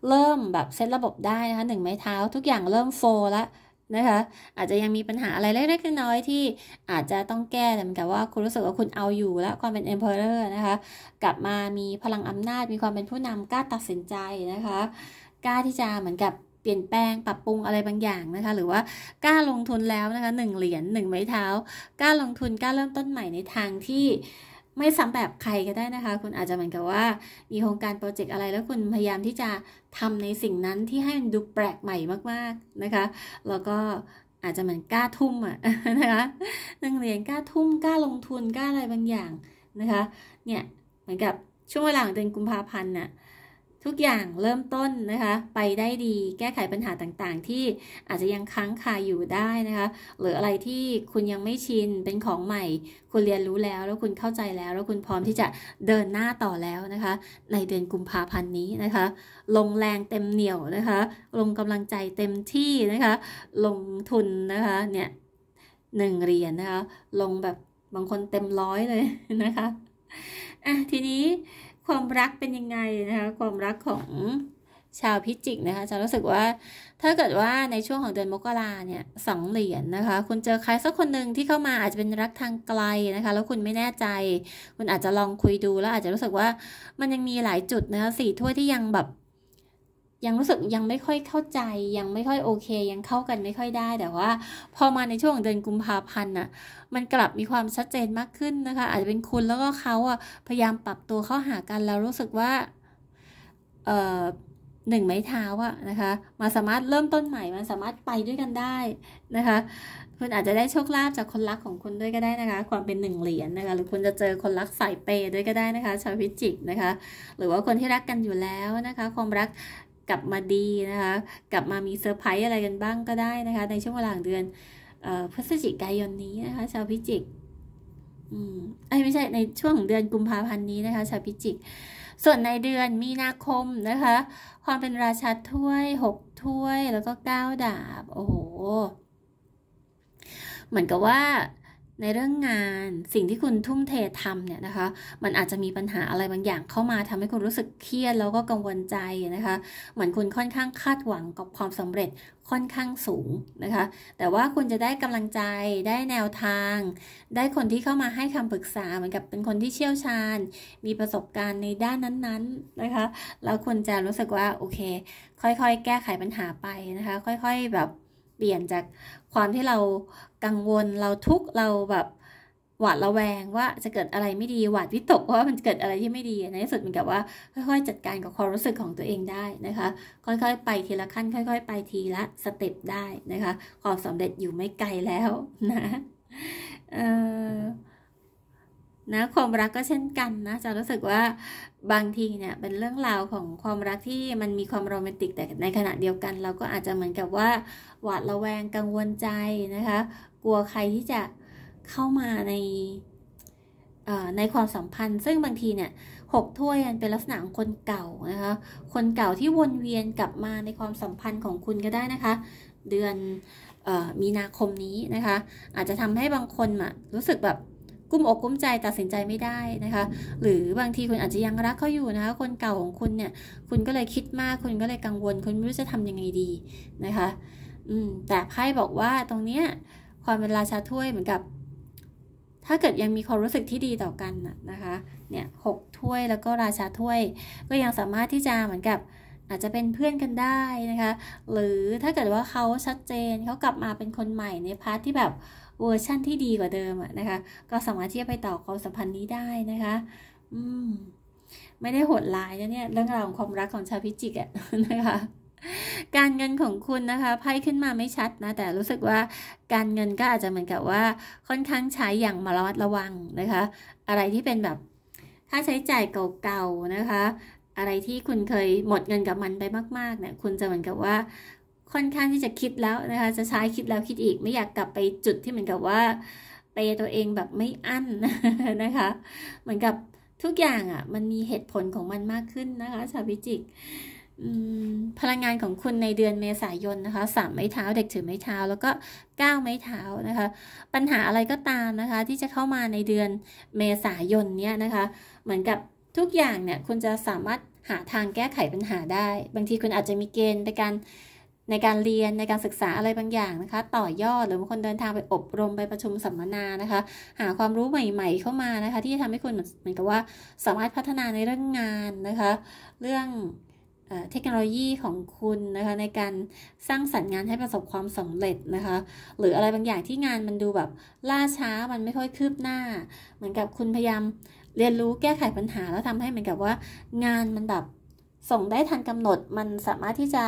เริ่มแบบเซตระบบได้นะคะหนึ่งไม้เท้าทุกอย่างเริ่มโฟแล้วนะคะอาจจะยังมีปัญหาอะไรเล็กๆน้อยๆที่อาจจะต้องแก้แต่เหมือนกับว่าคุณรู้สึกว่าคุณเอาอยู่แล้วความเป็นเเอ็มพอเรอร์นะคะ กลับมามีพลังอำนาจมีความเป็นผู้นำกล้าตัดสินใจนะคะกล้าที่จะเหมือนกับเปลี่ยนแปลงปรับปรุงอะไรบางอย่างนะคะ หรือว่ากล้าลงทุนแล้วนะคะหนึ่งเหรียญหนึ่งไม้เท้ากล้าลงทุนกล้าเริ่มต้นใหม่ในทางที่ไม่ซ้ำแบบใครก็ได้นะคะ คุณอาจจะเหมือนกับว่ามีโครงการโปรเจกต์อะไรแล้วคุณพยายามที่จะทำในสิ่งนั้นที่ให้มันดูแปลกใหม่มากๆ นะคะ แล้วก็อาจจะเหมือนกล้าทุ่มอะนะคะนักเรียนกล้าทุ่มกล้าลงทุนกล้าอะไรบางอย่างนะคะเนี่ยเหมือนกับ ช่วงเวลาของเดือนกุมภาพันธ์น่ะทุกอย่างเริ่มต้นนะคะ ไปได้ดีแก้ไขปัญหาต่างๆ ที่อาจจะยังค้างคาอยู่ได้นะคะ หรืออะไรที่คุณยังไม่ชินเป็นของใหม่ คุณเรียนรู้แล้วแล้วคุณเข้าใจแล้วแล้วคุณพร้อมที่จะเดินหน้าต่อแล้วนะคะ ในเดือนกุมภาพันธ์นี้นะคะ ลงแรงเต็มเหนียวนะคะ ลงกำลังใจเต็มที่นะคะ ลงทุนนะคะเนี่ยหนึ่งเหรียญนนะคะ ลงแบบบางคนเต็มร้อยเลยนะคะอ่ะทีนี้ความรักเป็นยังไงนะคะ ความรักของชาวพิจิกนะคะจะรู้สึกว่าถ้าเกิดว่าในช่วงของเดือนมกราเนี่ยสองเหรียญนนะคะ คุณเจอใครสักคนหนึ่งที่เข้ามาอาจจะเป็นรักทางไกลนะคะแล้วคุณไม่แน่ใจ คุณอาจจะลองคุยดู แล้วอาจจะรู้สึกว่ามันยังมีหลายจุดนะคะสี่ถ้วยที่ยังแบบยังรู้สึกยังไม่ค่อยเข้าใจยังไม่ค่อยโอเคยังเข้ากันไม่ค่อยได้แต่ว่า พอมาในช่วงเดือนกุมภาพันธ์น่ะมันกลับมีความชัดเจนมากขึ้นนะคะ อาจจะเป็นคุณแล้วก็เขาอ่ะพยายามปรับตัวเข้าหากัน แล้วรู้สึกว่าเอ่อหนึ่งไม้เท้าอะนะคะมาสามารถเริ่มต้นใหม่ มันสามารถไปด้วยกันได้นะคะคุณอาจจะได้โชคลาภจากคนรักของคุณด้วยก็ได้นะคะ ความเป็นหนึ่งเหรียญนนะคะหรือคุณจะเจอคนรักสายเปย์ด้วยก็ได้นะคะชาวพิจิกนะคะหรือว่าคนที่รักกันอยู่แล้วนะคะ ความรักกลับมาดีนะคะ กลับมามีเซอร์ไพรส์อะไรกันบ้างก็ได้นะคะ ในช่วงเวลาเดือนพฤศจิกายนนี้นะคะชาวพิจิก อืมไม่ใช่ในช่วงเดือนกุมภาพันธ์นี้นะคะ ชาวพิจิก ส่วนในเดือนมีนาคมนะคะ ความเป็นราชาถ้วยหกถ้วยแล้วก็เก้าดาบ โอ้โห เหมือนกับว่าในเรื่องงานสิ่งที่คุณทุ่มเททำเนี่ยนะคะ มันอาจจะมีปัญหาอะไรบางอย่างเข้ามา ทำให้คุณรู้สึกเครียดแล้วก็กังวลใจนะคะเหมือนคุณค่อนข้างคาดหวังกับความสำเร็จค่อนข้างสูงนะคะ แต่ว่าคุณจะได้กำลังใจได้แนวทาง ได้คนที่เข้ามาให้คำปรึกษาเหมือนกับเป็นคนที่เชี่ยวชาญ มีประสบการณ์ในด้านนั้นๆนนนะคะแล้วคุณจะรู้สึกว่าโอเค ค่อยๆแก้ไขปัญหาไปนะคะค่อยๆแบบเปลี่ยนจากความที่เรากังวลเราทุกข์เราแบบหวาดระแวงว่าจะเกิดอะไรไม่ดีหวาดวิตก ว่ามันเกิดอะไรที่ไม่ดีในที่สุดเหมือนกับว่า ค่อยๆ จัดการกับความรู้สึกของตัวเองได้นะคะค่อยๆไปทีละขั้น ค่อย ๆ ไปทีละสเต็ปได้นะคะความสำเร็จอยู่ไม่ไกลแล้วนะนะความรักก็เช่นกันนะจะรู้สึกว่าบางทีเนี่ยเป็นเรื่องราวของความรักที่มันมีความโรแมนติกแต่ในขณะเดียวกัน เราก็อาจจะเหมือนกับว่าหวาดระแวงกังวลใจนะคะกลัวใครที่จะเข้ามาในในความสัมพันธ์ ซึ่งบางทีเนี่ยหกถ้วยเป็นลักษณะของคนเก่านะคะคนเก่าที่วนเวียนกลับมาในความสัมพันธ์ของคุณก็ได้นะคะ เดือนออมีนาคมนี้นะคะ อาจจะทำให้บางคนอะรู้สึกแบบกุ้มอกกุ้มใจตัดสินใจไม่ได้นะคะ หรือบางทีคุณอาจจะยังรักเขาอยู่นะคะคนเก่าของคุณเนี่ย คุณก็เลยคิดมากคุณก็เลยกังวลคุณไม่รู้จะทํำยังไงดีนะคะอืมแต่ไพ่บอกว่าตรงเนี้ย ความเป็นราชาถ้วยเหมือนกับ ถ้าเกิดยังมีความรู้สึกที่ดีต่อกันนะคะ เนี่ยหกถ้วยแล้วก็ราชาถ้วย ก็ยังสามารถที่จะเหมือนกับ อาจจะเป็นเพื่อนกันได้นะคะ หรือถ้าเกิดว่าเขาชัดเจนเขากลับมาเป็นคนใหม่ในพาร์ทที่แบบเวอร์ชั่นที่ดีกว่าเดิมนะคะ ก็สามารถที่จะไปต่อความสัมพันธ์นี้ได้นะคะ อืม ไม่ได้โหดร้ายนะเนี่ยเรื่องราวของความรักของชาวพิจิกอะนะคะการเงินของคุณนะคะไพ่ขึ้นมาไม่ชัดนะ แต่รู้สึกว่าการเงินก็อาจจะเหมือนกับว่า ค่อนข้างใช้อย่างมาระมัดระวังนะคะ อะไรที่เป็นแบบค่าใช้จ่ายเก่าๆนะคะ อะไรที่คุณเคยหมดเงินกับมันไปมาก ๆเนี่ยคุณจะเหมือนกับว่าค่อนข้างที่จะคิดแล้วนะคะ จะใช้คิดแล้วคิดอีก ไม่อยากกลับไปจุดที่เหมือนกับว่าเปตัวเองแบบไม่อั้นนะคะ เหมือนกับทุกอย่างอะ่ะมันมีเหตุผลของมันมากขึ้นนะคะชาวพิจิกพลังงานของคุณในเดือนเมษายนนะคะสามไม้เท้าเด็กถือไม้เท้า แล้วก็เก้าไม้เท้านะคะ ปัญหาอะไรก็ตามนะคะ ที่จะเข้ามาในเดือนเมษายนเนี้ยนะคะ เหมือนกับทุกอย่างเนี่ยคุณจะสามารถหาทางแก้ไขปัญหาได้ บางทีคุณอาจจะมีเกณฑ์ในการในการเรียนในการศึกษาอะไรบางอย่างนะคะ ต่อยอดหรือบางคนเดินทางไปอบรมไปประชุมสัมมนานะคะ หาความรู้ใหม่ ๆ เข้ามานะคะ ที่จะทำให้คุณเหมือนกับว่า สามารถพัฒนาในเรื่องงานนะคะ เรื่องเทคโนโลยีของคุณนะคะในการสร้างสรรค์งานให้ประสบความสำเร็จนะคะ หรืออะไรบางอย่างที่งานมันดูแบบล่าช้ามันไม่ค่อยคืบหน้า เหมือนกับคุณพยายามเรียนรู้แก้ไขปัญหาแล้วทำให้เหมือนกับว่า งานมันแบบส่งได้ทันกำหนดมันสามารถที่จะ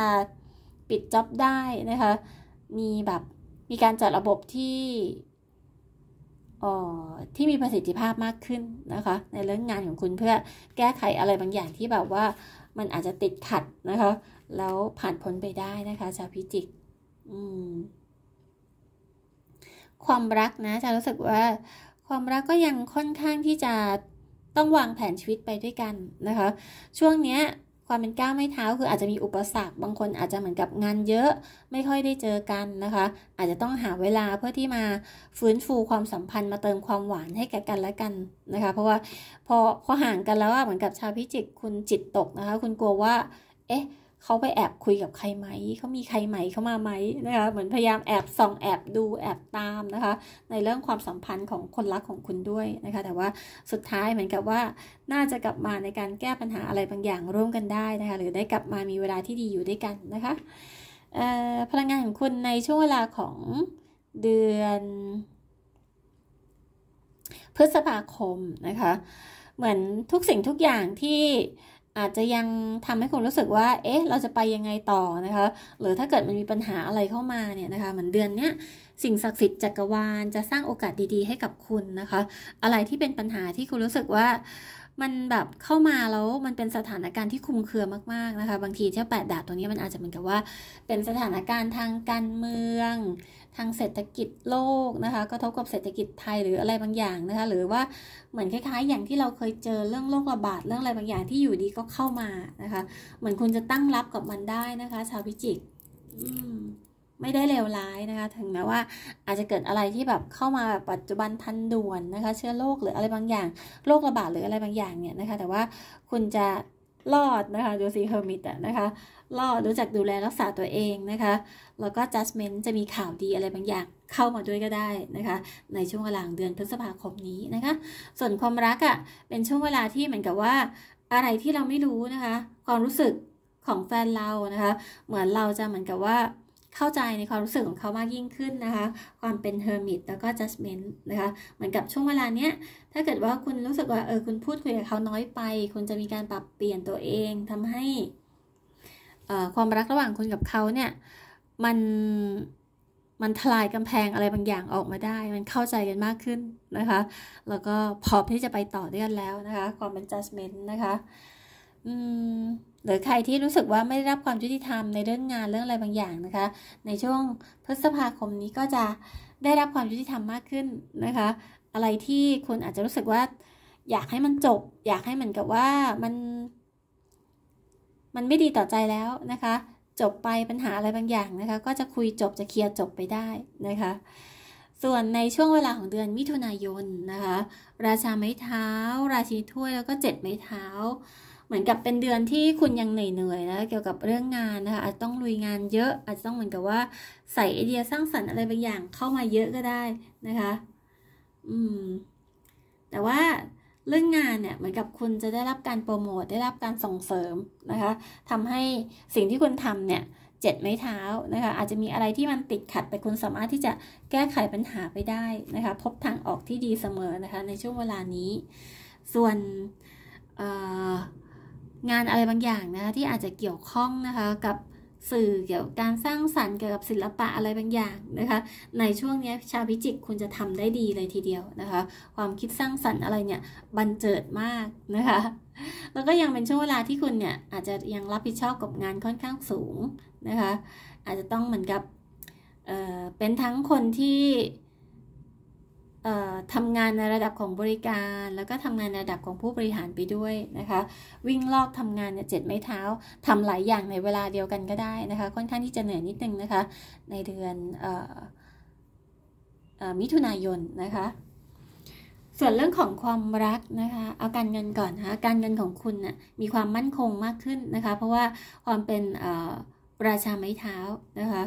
ปิดจ็อบได้นะคะมีแบบมีการจัดระบบที่ที่มีประสิทธิภาพมากขึ้นนะคะ ในเรื่องงานของคุณเพื่อแก้ไขอะไรบางอย่างที่แบบว่ามันอาจจะติดขัดนะคะ แล้วผ่านพ้นไปได้นะคะชาวพิจิก ความรักนะจะรู้สึกว่าความรักก็ยังค่อนข้างที่จะต้องวางแผนชีวิตไปด้วยกันนะคะ ช่วงเนี้ยความเป็นก้าวไม่เท้าคืออาจจะมีอุปสรรคบางคนอาจจะเหมือนกับงานเยอะไม่ค่อยได้เจอกันนะคะ อาจจะต้องหาเวลาเพื่อที่มาฟื้นฟูความสัมพันธ์มาเติมความหวานให้แก่กันและกันนะคะ เพราะว่าพอพอห่างกันแล้วเหมือนกับชาวพิจิกคุณจิตตกนะคะคุณกลัวว่าเอ๊ะเขาไปแอบคุยกับใครไหม เขามีใครไหมเข้ามาไหมนะคะ เหมือนพยายามแอบส่องแอบดูแอบตามนะคะในเรื่องความสัมพันธ์ของคนรักของคุณด้วยนะคะ แต่ว่าสุดท้ายเหมือนกับว่า น่าจะกลับมาในการแก้ปัญหาอะไรบางอย่างร่วมกันได้นะคะ หรือได้กลับมามีเวลาที่ดีอยู่ด้วยกันนะคะพลังงานของคุณในช่วงเวลาของเดือน พฤษภาคมนะคะ เหมือนทุกสิ่งทุกอย่างที่อาจจะยังทำให้คุณรู้สึกว่า เอ๊ะ เราจะไปยังไงต่อนะคะ หรือถ้าเกิดมันมีปัญหาอะไรเข้ามาเนี่ยนะคะ เหมือนเดือนเนี้ยสิ่งศักดิ์สิทธิ์จักรวาลจะสร้างโอกาสดีๆ ให้กับคุณนะคะ อะไรที่เป็นปัญหาที่คุณรู้สึกว่ามันแบบเข้ามาแล้วมันเป็นสถานการณ์ที่คุมเครือมากๆนะคะ บางทีเช่าแปดดาบตัวนี้มันอาจจะเหมือนกับว่า เป็นสถานการณ์ทางการเมืองทางเศรษฐกิจโลกนะคะกระทบกับเศรษฐกิจไทยหรืออะไรบางอย่างนะคะ หรือว่าเหมือนคล้าย ๆ อย่างที่เราเคยเจอเรื่องโรคระบาดเรื่องอะไรบางอย่างที่อยู่ดีก็เข้ามานะคะ เหมือนคุณจะตั้งรับกับมันได้นะคะ ชาวพิจิกไม่ได้เลวร้ายนะคะ ถึงแม้ว่า อาจจะเกิดอะไรที่แบบเข้ามาแบบปัจจุบันทันด่วนนะคะ เชื้อโรคหรืออะไรบางอย่างโรคระบาดหรืออะไรบางอย่างเนี่ยนะคะ แต่ว่าคุณจะรอดนะคะดูซีเฮอร์มิตนะคะ่อรู้จักดูแลรักษาตัวเองนะคะ แล้วก็ judgment จะมีข่าวดีอะไรบางอย่างเข้ามาด้วยก็ได้นะคะ ในช่วงกลางเดือนพฤษภาคมนี้นะคะ ส่วนความรักอะ่ะเป็นช่วงเวลาที่เหมือนกับว่าอะไรที่เราไม่รู้นะคะ ความรู้สึกของแฟนเรา นะคะ เหมือนเราจะเหมือนกับว่า เข้าใจในความรู้สึกของเขามากยิ่งขึ้นนะคะ ความเป็นเฮอร์มิตแล้วก็จัสเมนต์นะคะ เหมือนกับช่วงเวลาเนี้ย ถ้าเกิดว่าคุณรู้สึกว่าเออคุณพูดคุยกับเขาน้อยไป คุณจะมีการปรับเปลี่ยนตัวเองทำให้ความรักระหว่างคุณกับเขาเนี่ยมันมันทลายกำแพงอะไรบางอย่างออกมาได้ มันเข้าใจกันมากขึ้นนะคะ แล้วก็พร้อมที่จะไปต่อด้วยกันแล้วนะคะความเป็น judgment นะคะอืมหรือใครที่รู้สึกว่าไม่ได้รับความยุติธรรมในเรื่องงานเรื่องอะไรบางอย่างนะคะ ในช่วงพฤษภาคมนี้ก็จะได้รับความยุติธรรมมากขึ้นนะคะ อะไรที่คุณอาจจะรู้สึกว่า อยากให้มันจบ อยากให้เหมือนกับว่ามันมันไม่ดีต่อใจแล้วนะคะ จบไปปัญหาอะไรบางอย่างนะคะ ก็จะคุยจบจะเคลียร์จบไปได้นะคะ ส่วนในช่วงเวลาของเดือนมิถุนายนนะคะ ราชาไม้เท้า ราชีถ้วยแล้วก็เจ็ดไม้เท้า เหมือนกับเป็นเดือนที่คุณยังเหนื่อยๆนะเกี่ยวกับเรื่องงานนะคะ อาจต้องลุยงานเยอะ อาจจะต้องเหมือนกับว่า ใส่ไอเดียสร้างสรรค์อะไรบางอย่างเข้ามาเยอะก็ได้นะคะ อืมแต่ว่าเรื่องงานเนี่ยเหมือนกับคุณจะได้รับการโปรโมท ได้รับการส่งเสริมนะคะทำให้สิ่งที่คุณทำเนี่ย เจ็ดไม้เท้านะคะอาจจะมีอะไรที่มันติดขัด แต่คุณสามารถที่จะแก้ไขปัญหาไปได้นะคะพบทางออกที่ดีเสมอนะคะในช่วงเวลานี้ ส่วนงานอะไรบางอย่างนะคะที่อาจจะเกี่ยวข้องนะคะกับสื่อเกี่ยวกับการสร้างสรรค์เกี่ยวกับศิลปะอะไรบางอย่างนะคะในช่วงนี้ชาวพิจิกคุณจะทำได้ดีเลยทีเดียวนะคะความคิดสร้างสรรค์อะไรเนี่ยบันเจิดมากนะคะแล้วก็ยังเป็นช่วงเวลาที่คุณเนี่ยอาจจะยังรับผิดชอบกับงานค่อนข้างสูงนะคะอาจจะต้องเหมือนกับเเป็นทั้งคนที่ทำงานในระดับของบริการ แล้วก็ทำงานในระดับของผู้บริหารไปด้วยนะคะวิ่งลอกทำงานเนี่ยเจ็ดไม้เท้าทำหลายอย่างในเวลาเดียวกันก็ได้นะคะค่อนข้างที่จะเหนื่อยนิดนึงนะคะในเดือนมิถุนายนนะคะส่วนเรื่องของความรักนะคะเอาการเงินก่อนนะคะการเงินของคุณนะ่ะมีความมั่นคงมากขึ้นนะคะเพราะว่าความเป็นราชาไม้เท้านะคะ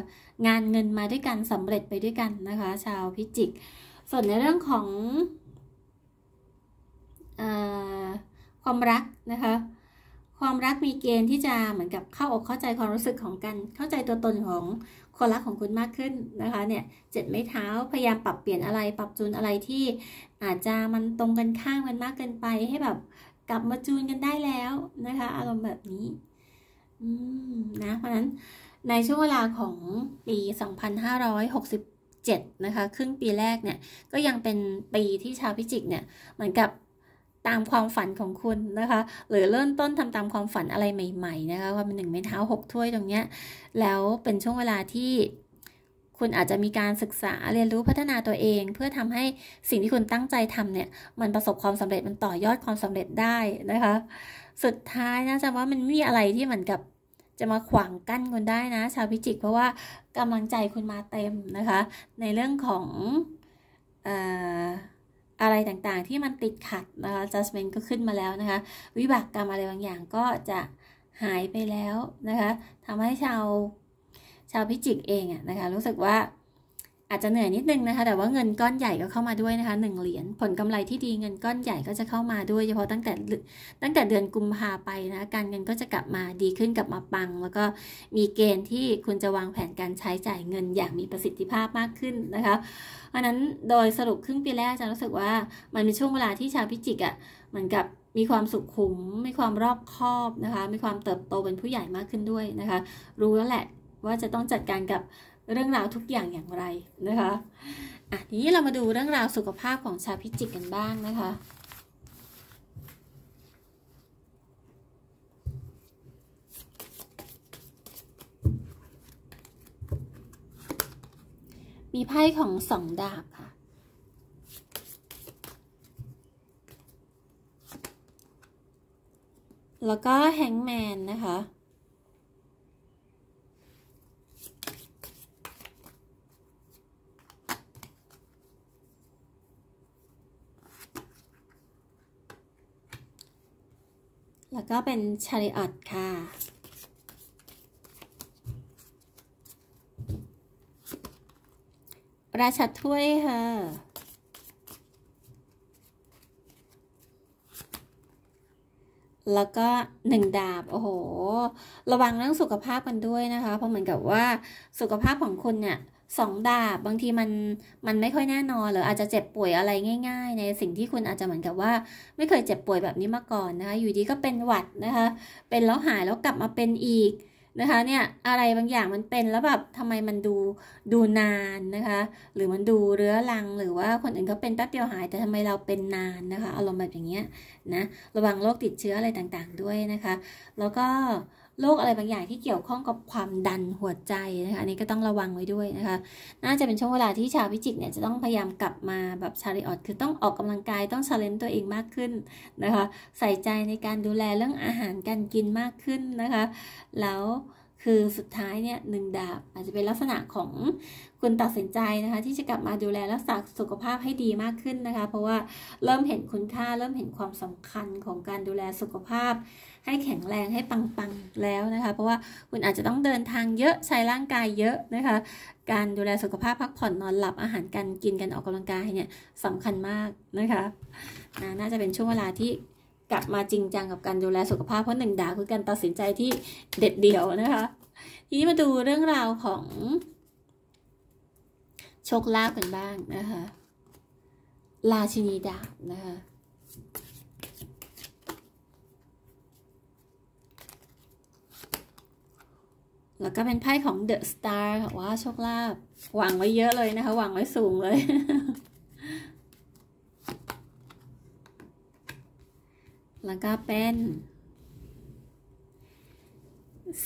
งานเงินมาด้วยกันสำเร็จไปด้วยกันนะคะชาวพิจิกส่วนในเรื่องของอความรักนะคะ ความรักมีเกณฑ์ที่จะเหมือนกับเข้าอกเข้าใจความรู้สึกของกัน เข้าใจตัวตนของคนรักของคุณมากขึ้นนะคะเนี่ย เจ็ดไม้เท้าพยายามปรับเปลี่ยนอะไร ปรับจูนอะไรที่อาจจะมันตรงกันข้ามกันมากเกินไปให้แบบกลับมาจูนกันได้แล้วนะคะ อารมณ์แบบนี้นะ เพราะนั้นในช่วงเวลาของปี2568 7 นะคะ ครึ่งปีแรกเนี่ยก็ยังเป็นปีที่ชาวพิจิกเนี่ยเหมือนกับตามความฝันของคุณนะคะหรือเริ่มต้นทำตามความฝันอะไรใหม่ๆนะคะความเป็นหนึ่งไม้เท้าหกถ้วยตรงเนี้ยแล้วเป็นช่วงเวลาที่คุณอาจจะมีการศึกษาเรียนรู้พัฒนาตัวเอง เพื่อทำให้สิ่งที่คุณตั้งใจทำเนี่ย มันประสบความสำเร็จมันต่อยอดความสำเร็จได้นะคะสุดท้ายนะจะว่ามันมีอะไรที่เหมือนกับจะมาขวางกั้นคุณได้นะชาวพิจิก เพราะว่ากำลังใจคุณมาเต็มนะคะ ในเรื่องของอะไรต่างๆที่มันติดขัดนะคะจัสเมนก็ขึ้นมาแล้วนะคะ วิบากกรรมอะไรบางอย่างก็จะหายไปแล้วนะคะทำให้ชาวชาวพิจิกเองอะนะคะ รู้สึกว่าอาจจะเหนื่อยนิดนึงนะคะ แต่ว่าเงินก้อนใหญ่ก็เข้ามาด้วยนะคะ1เหรียญผลกำไรที่ดี เงินก้อนใหญ่ก็จะเข้ามาด้วยเฉพาะตั้งแต่ตั้งแต่เดือนกุมภาไปนะการเงินก็จะกลับมาดีขึ้นกลับมาปัง แล้วก็มีเกณฑ์ที่คุณจะวางแผนการใช้จ่ายเงินอย่างมีประสิทธิภาพมากขึ้นนะคะเพราะนั้นโดยสรุปครึ่งปีแรกจะรู้สึกว่ามันเป็นช่วงเวลาที่ชาวพิจิกอะ่ะเหมือนกับมีความสุขขุมมีความรอบคอบนะคะมีความเติบโตเป็นผู้ใหญ่มากขึ้นด้วยนะคะ รู้แล้วแหละว่าจะต้องจัดการกับเรื่องราวทุกอย่างอย่างไรนะคะ อ่ะ ทีนี้เรามาดูเรื่องราวสุขภาพของชาวพิจิกกันบ้างนะคะ มีไพ่ของสองดาบค่ะ แล้วก็แฮงแมนนะคะแล้วก็เป็นชาริออตค่ะ ราชัดถ้วยค่ะ แล้วก็หนึ่งดาบ โอ้โห ระวังเรื่องสุขภาพกันด้วยนะคะ เพราะเหมือนกับว่าสุขภาพของคุณเนี่ยสองดาบบางทีมัน มัน ไม่ค่อยแน่นอนหรืออาจจะเจ็บป่วยอะไรง่ายๆ ในสิ่งที่คุณอาจจะเหมือนกับว่าไม่เคยเจ็บป่วยแบบนี้มาก่อนนะคะอยู่ดีก็เป็นหวัดนะคะ เป็นแล้วหายแล้วกลับมาเป็นอีกนะคะเนี่ยอะไรบางอย่างมันเป็น แล้ว แบบทำไมมันดูดูนานนะคะ หรือมันดูเรื้อรัง หรือว่าคนอื่นเขาเป็นแป๊บเดียวหายแต่ทำไมเราเป็นนานนะคะอารมณ์แบบอย่างเงี้ยนะระวังโรคติดเชื้ออะไรต่าง ๆ ด้วยนะคะ แล้วก็โรคอะไรบางอย่างที่เกี่ยวข้องกับความดันหัวใจนะคะอันนี้ก็ต้องระวังไว้ด้วยนะคะ น่าจะเป็นช่วงเวลาที่ชาวพิจิกเนี่ยจะต้องพยายามกลับมาแบบชาริออตคือต้องออกกำลังกายต้องเชลเลน์ตัวเองมากขึ้นนะคะ ใส่ใจในการดูแลเรื่องอาหาร การกินมากขึ้นนะคะ แล้วคือสุดท้ายเนี่ยหนึ่งดาบอาจจะเป็นลักษณะของคุณตัดสินใจนะคะ ที่จะกลับมาดูแลรักษาสุขภาพให้ดีมากขึ้นนะคะ เพราะว่าเริ่มเห็นคุณค่าเริ่มเห็นความสำคัญของการดูแลสุขภาพให้แข็งแรงให้ปังๆแล้วนะคะเพราะว่าคุณอาจจะต้องเดินทางเยอะใช้ร่างกายเยอะนะคะ การดูแลสุขภาพพักผ่อนนอนหลับ อาหารการกินการออกกำลังกายเนี่ยสำคัญมากนะคะน่าจะเป็นช่วงเวลาที่กลับมาจริงจังกับการดูแลสุขภาพเพราะหนึ่งดาว คือการตัดสินใจที่เด็ดเดี่ยวนะคะ ทีนี้มาดูเรื่องราวของโชคลาภกันบ้างนะคะราชินีดาวนะคะแล้วก็เป็นไพ่ของ The Star ว้าโชคลาภหวังไว้เยอะเลยนะคะ หวังไว้สูงเลย แล้วก็เป็น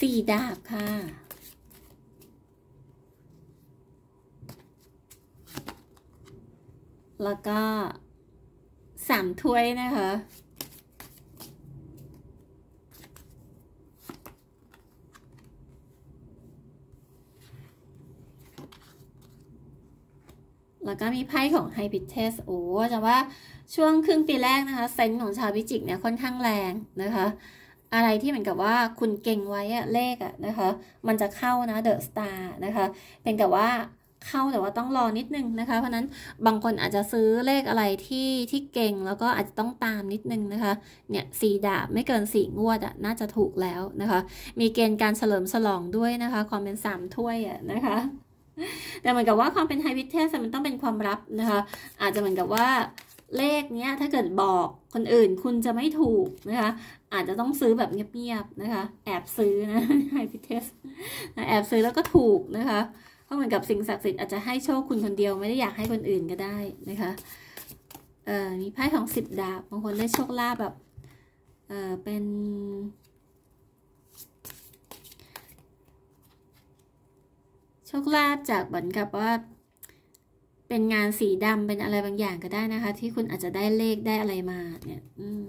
สี่ดาบค่ะ แล้วก็สามถ้วยนะคะแล้วก็มีไพ่ของไฮพิเทสโอ้จะว่าช่วงครึ่งปีแรกนะคะเซนของชาวพิจิกเนี่ยค่อนข้างแรงนะคะ อะไรที่เหมือนกับว่า คุณเก่งไว้อะเลขอะนะคะ มันจะเข้านะเดอะสตาร์นะคะ เป็นแต่ว่าเข้าแต่ว่าต้องรอนิดนึงนะคะ เพราะนั้นบางคนอาจจะซื้อเลขอะไรที่ที่เก่งแล้วก็อาจจะต้องตามนิดนึงนะคะเนี่ยสี่ดาบ ไม่เกินสี่งวดอะน่าจะถูกแล้วนะคะ มีเกณฑ์การเฉลิมฉลองด้วยนะคะความเป็นสามถ้วยอะนะคะแต่เหมือนกับว่าความเป็นไฮวิทเทสมันต้องเป็นความลับนะคะ อาจจะเหมือนกับว่าเลขเนี้ยถ้าเกิดบอกคนอื่นคุณจะไม่ถูกนะคะ อาจจะต้องซื้อแบบเงียบๆนะคะ แอบซื้อนะไฮพิเทส แอบซื้อแล้วก็ถูกนะคะเพราะเหมือนกับสิ่งศักดิ์สิทธิ์อาจจะให้โชคคุณคนเดียว ไม่ได้อยากให้คนอื่นก็ได้นะคะเอ่อมีไพ่ของสิบดาบบางคนได้โชคลาภแบบ เอ่อเป็นคลาภจากเหมือนกับว่าเป็นงานสีดำเป็นอะไรบางอย่างก็ได้นะคะ ที่คุณอาจจะได้เลขได้อะไรมาเนี่ยม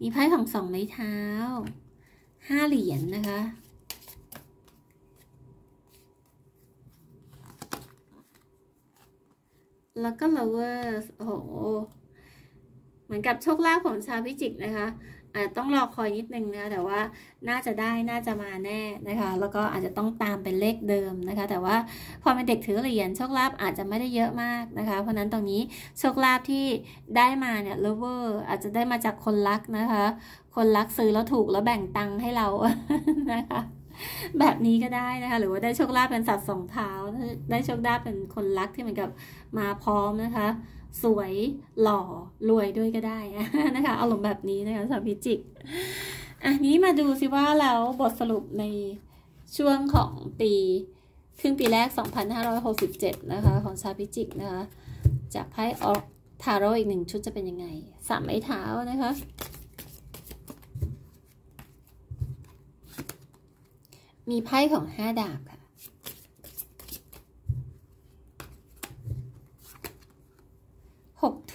มีไพ่ของสองไม้เท้า ห้าเหรียญนนะคะ แล้วก็าเวอร์โอ้โหเหมือนกับโชคลาภของชาวพิจิกนะคะอาจจะต้องรอคอยนิดนึงนะคะแต่ว่าน่าจะได้น่าจะมาแน่นะคะ แล้วก็อาจจะต้องตามเป็นเลขเดิมนะคะ แต่ว่าพอเป็นเด็กถือเหรียญโชคลาภอาจจะไม่ได้เยอะมากนะคะ เพราะนั้นตรงนี้โชคลาภที่ได้มาเนี่ยเลเวอร์อาจจะได้มาจากคนรักนะคะ คนรักซื้อแล้วถูกแล้วแบ่งตังค์ให้เรานะคะ แบบนี้ก็ได้นะคะ หรือว่าได้โชคลาภเป็นสัตว์สองเท้าได้โชคลาภเป็นคนรักที่เหมือนกับมาพร้อมนะคะสวยหล่อรวยด้วยก็ได้นะคะอารมณ์แบบนี้นะคะสาวพิจิก อันนี้มาดูซิว่าแล้ว บทสรุปในช่วงของปี ครึ่งปีแรก 2567 นะคะ ของชาวพิจิกนะคะจากไพ่ออกทาโร่อีกหนึ่งชุดจะเป็นยังไง สามไม้เท้านะคะ มีไพ่ของห้าดาบค่ะ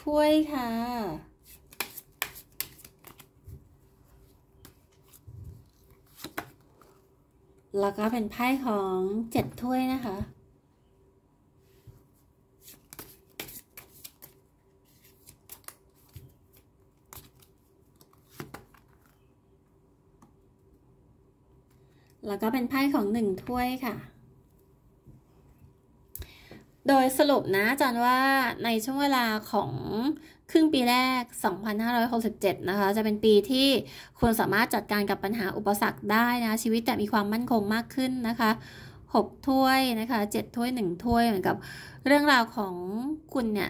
ถ้วยค่ะ แล้วก็เป็นไพ่ของเจ็ดถ้วยนะคะ แล้วก็เป็นไพ่ของหนึ่งถ้วยค่ะโดยสรุปนะอาจารย์ว่าในช่วงเวลาของครึ่งปีแรก 2,567 นะคะ จะเป็นปีที่ควรสามารถจัดการกับปัญหาอุปสรรคได้นะ ชีวิตแต่มีความมั่นคงมากขึ้นนะคะ 6 ถ้วยนะคะ 7 ถ้วย 1 ถ้วยเหมือนกับเรื่องราวของคุณเนี่ย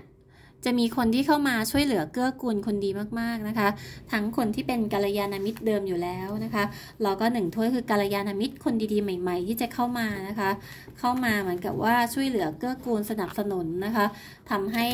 จะมีคนที่เข้ามาช่วยเหลือเกื้อกูลคนดีมากๆนะคะ ทั้งคนที่เป็นกาลยาามิตรเดิมอยู่แล้วนะคะแล้วก็หนึ่งถ้วยคือกาลยาามิตรคนดีๆใหม่ๆ ที่จะเข้ามานะคะ เข้ามาเหมือนกับว่าช่วยเหลือเกื้อกูลสนับสนุนนะคะทำให้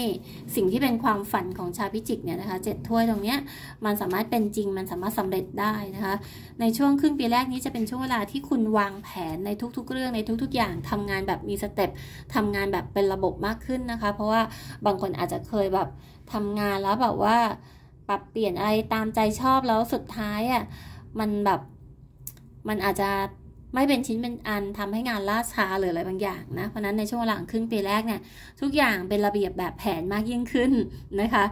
สิ่งที่เป็นความฝันของชาพิจิกเนี่ยนะคะเจ็ดถ้วยตรงเนี้ยมันสามารถเป็นจริงมันสามารถสำเร็จได้นะคะ ในช่วงครึ่งปีแรกนี้จะเป็นช่วงเวลาที่คุณวางแผนในทุกๆ เรื่องในทุกๆอย่างทำงานแบบมีสเต็ปทำงานแบบเป็นระบบมากขึ้นนะคะ เพราะว่าบางคนอาจจะคยแบบทำงานแล้วแบบว่า ปรับเปลี่ยนอะไรตามใจชอบแล้วสุดท้ายอะ่ะมันแบบมันอาจจะไม่เป็นชิ้นเป็นอันทำให้งานล่าช้าหรืออะไรบางอย่างนะเพราะนั้นในช่วงหลังครึ่งปีแรกเนี่ยทุกอย่างเป็นระเบียบแบบแผนมากยิ่งขึ้นนะคะ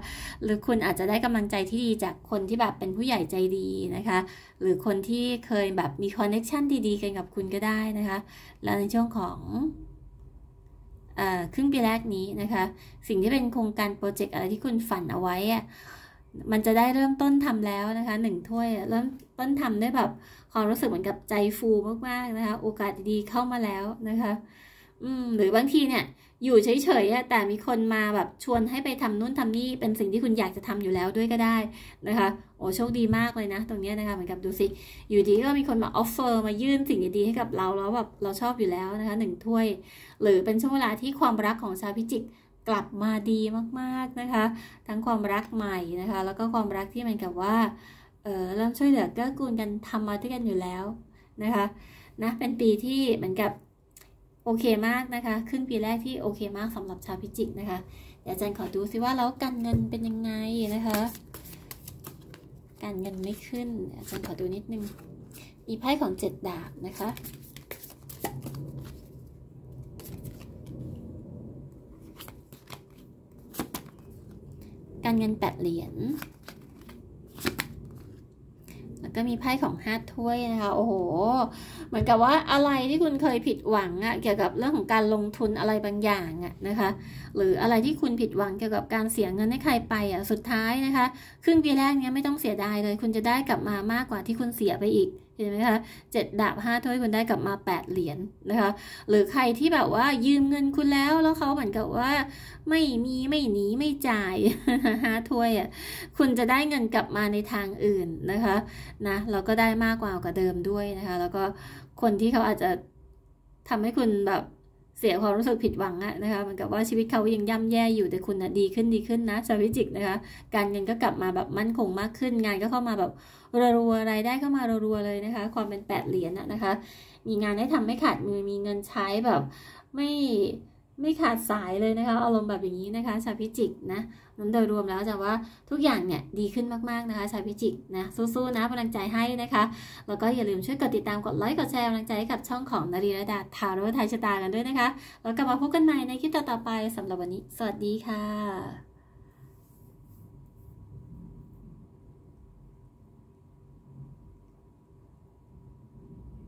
หรือคุณอาจจะได้กำลังใจที่ดีจาก คนที่แบบเป็นผู้ใหญ่ใจดีนะคะ หรือคนที่เคยแบบมีคอนเน็ชันดีๆกันกับคุณก็ได้นะคะ แล้วในช่วงของครึ่งปีแรกนี้นะคะ สิ่งที่เป็นโครงการโปรเจกต์อะไรที่คุณฝันเอาไว้อะมันจะได้เริ่มต้นทำแล้วนะคะ หนึ่งถ้วย เริ่มต้นทำได้แบบ ความรู้สึกเหมือนกับใจฟูมาก ๆ นะคะ โอกาสดีเข้ามาแล้วนะคะ อืม หรือบางทีเนี่ยอยู่เฉยๆแต่มีคนมาแบบชวนให้ไปทำนู่นทำนี่เป็นสิ่งที่คุณอยากจะทำอยู่แล้วด้วยก็ได้นะคะโอ้โชคดีมากเลยนะ ตรงนี้นะคะเหมือนกับดูสิอยู่ดีก็มีคนมาออฟเฟอร์มายื่นสิ่งดีๆให้กับเราแล้วแบบเราชอบอยู่แล้วนะคะหนึ่งถ้วยหรือเป็นช่วงเวลาที่ความรักของชาวพิจิกกลับมาดีมากๆนะคะ ทั้งความรักใหม่นะคะแล้วก็ความรักที่เหมือนกับว่าเออเริ่มช่วยเหลือเกื้อกูลกันทำมาด้วยกันอยู่แล้วนะคะนะเป็นปีที่เหมือนกับโอเคมากนะคะ ขึ้นปีแรกที่โอเคมากสำหรับชาวพิจิกนะคะ เดี๋ยวอาจารย์ขอดูซิว่าแล้วการเงินเป็นยังไงนะคะ การเงินไม่ขึ้น อาจารย์ขอดูนิดนึงมีไพ่ของเจ็ดดาบนะคะ การเงินแปดเหรียญก็มีไพ่ของห้าถ้วยนะคะโอ้โหเหมือนกับว่าอะไรที่คุณเคยผิดหวังอะเกี่ยวกับเรื่องของการลงทุนอะไรบางอย่างอะนะคะ หรืออะไรที่คุณผิดหวังเกี่ยวกับการเสียเงินให้ใครไปอะสุดท้ายนะคะครึ่งปีแรกเนี้ยไม่ต้องเสียดายเลย คุณจะได้กลับมามากกว่าที่คุณเสียไปอีกเห็นไหมคะเจ็ดดาบห้าถ้วยคุณได้กลับมาแปดเหรียญนนะคะ หรือใครที่แบบว่ายืมเงินคุณแล้ว แล้วเขาเหมือนกับว่า ไม่มีไม่หนีไม่จ่ายห้าถ้วยอ่ะ คุณจะได้เงินกลับมาในทางอื่นนะคะนะเราก็ได้มากกว่ากับเดิมด้วยนะคะ แล้วก็คนที่เขาอาจจะทำให้คุณแบบเสียความรู้สึกผิดหวังอะนะคะเหมือนกับว่าชีวิตเขายังย่ำแย่อยู่แต่คุณนะดีขึ้นดีขึ้นนะชาวพิจิกนะคะ การเงินก็กลับมาแบบมั่นคงมากขึ้นงานก็เข้ามาแบบรัวๆรายได้เข้ามารัวๆเลยนะคะ ความเป็นแปดเหรียญอะนะคะ มีงานได้ทำไม่ขาดมือมีเงินใช้แบบไม่ไม่ขาดสายเลยนะคะ อารมณ์แบบอย่างนี้นะคะ ชาวพิจิกนะนั้นโดยรวมแล้วจะว่าทุกอย่างเนี่ยดีขึ้นมากๆ นะคะ ชาวพิจิกนะ สู้ๆนะกำลังใจให้นะคะ แล้วก็อย่าลืมช่วยกดติดตาม กดไลค์ กดแชร์กำลังใจให้กับช่องของนารีระดาทาโร่ไทยชะตากันด้วยนะคะแล้วกลับมาพบกันใหม่ในคลิปต่อๆไปสำหรับวันนี้ สวัสดีค่ะ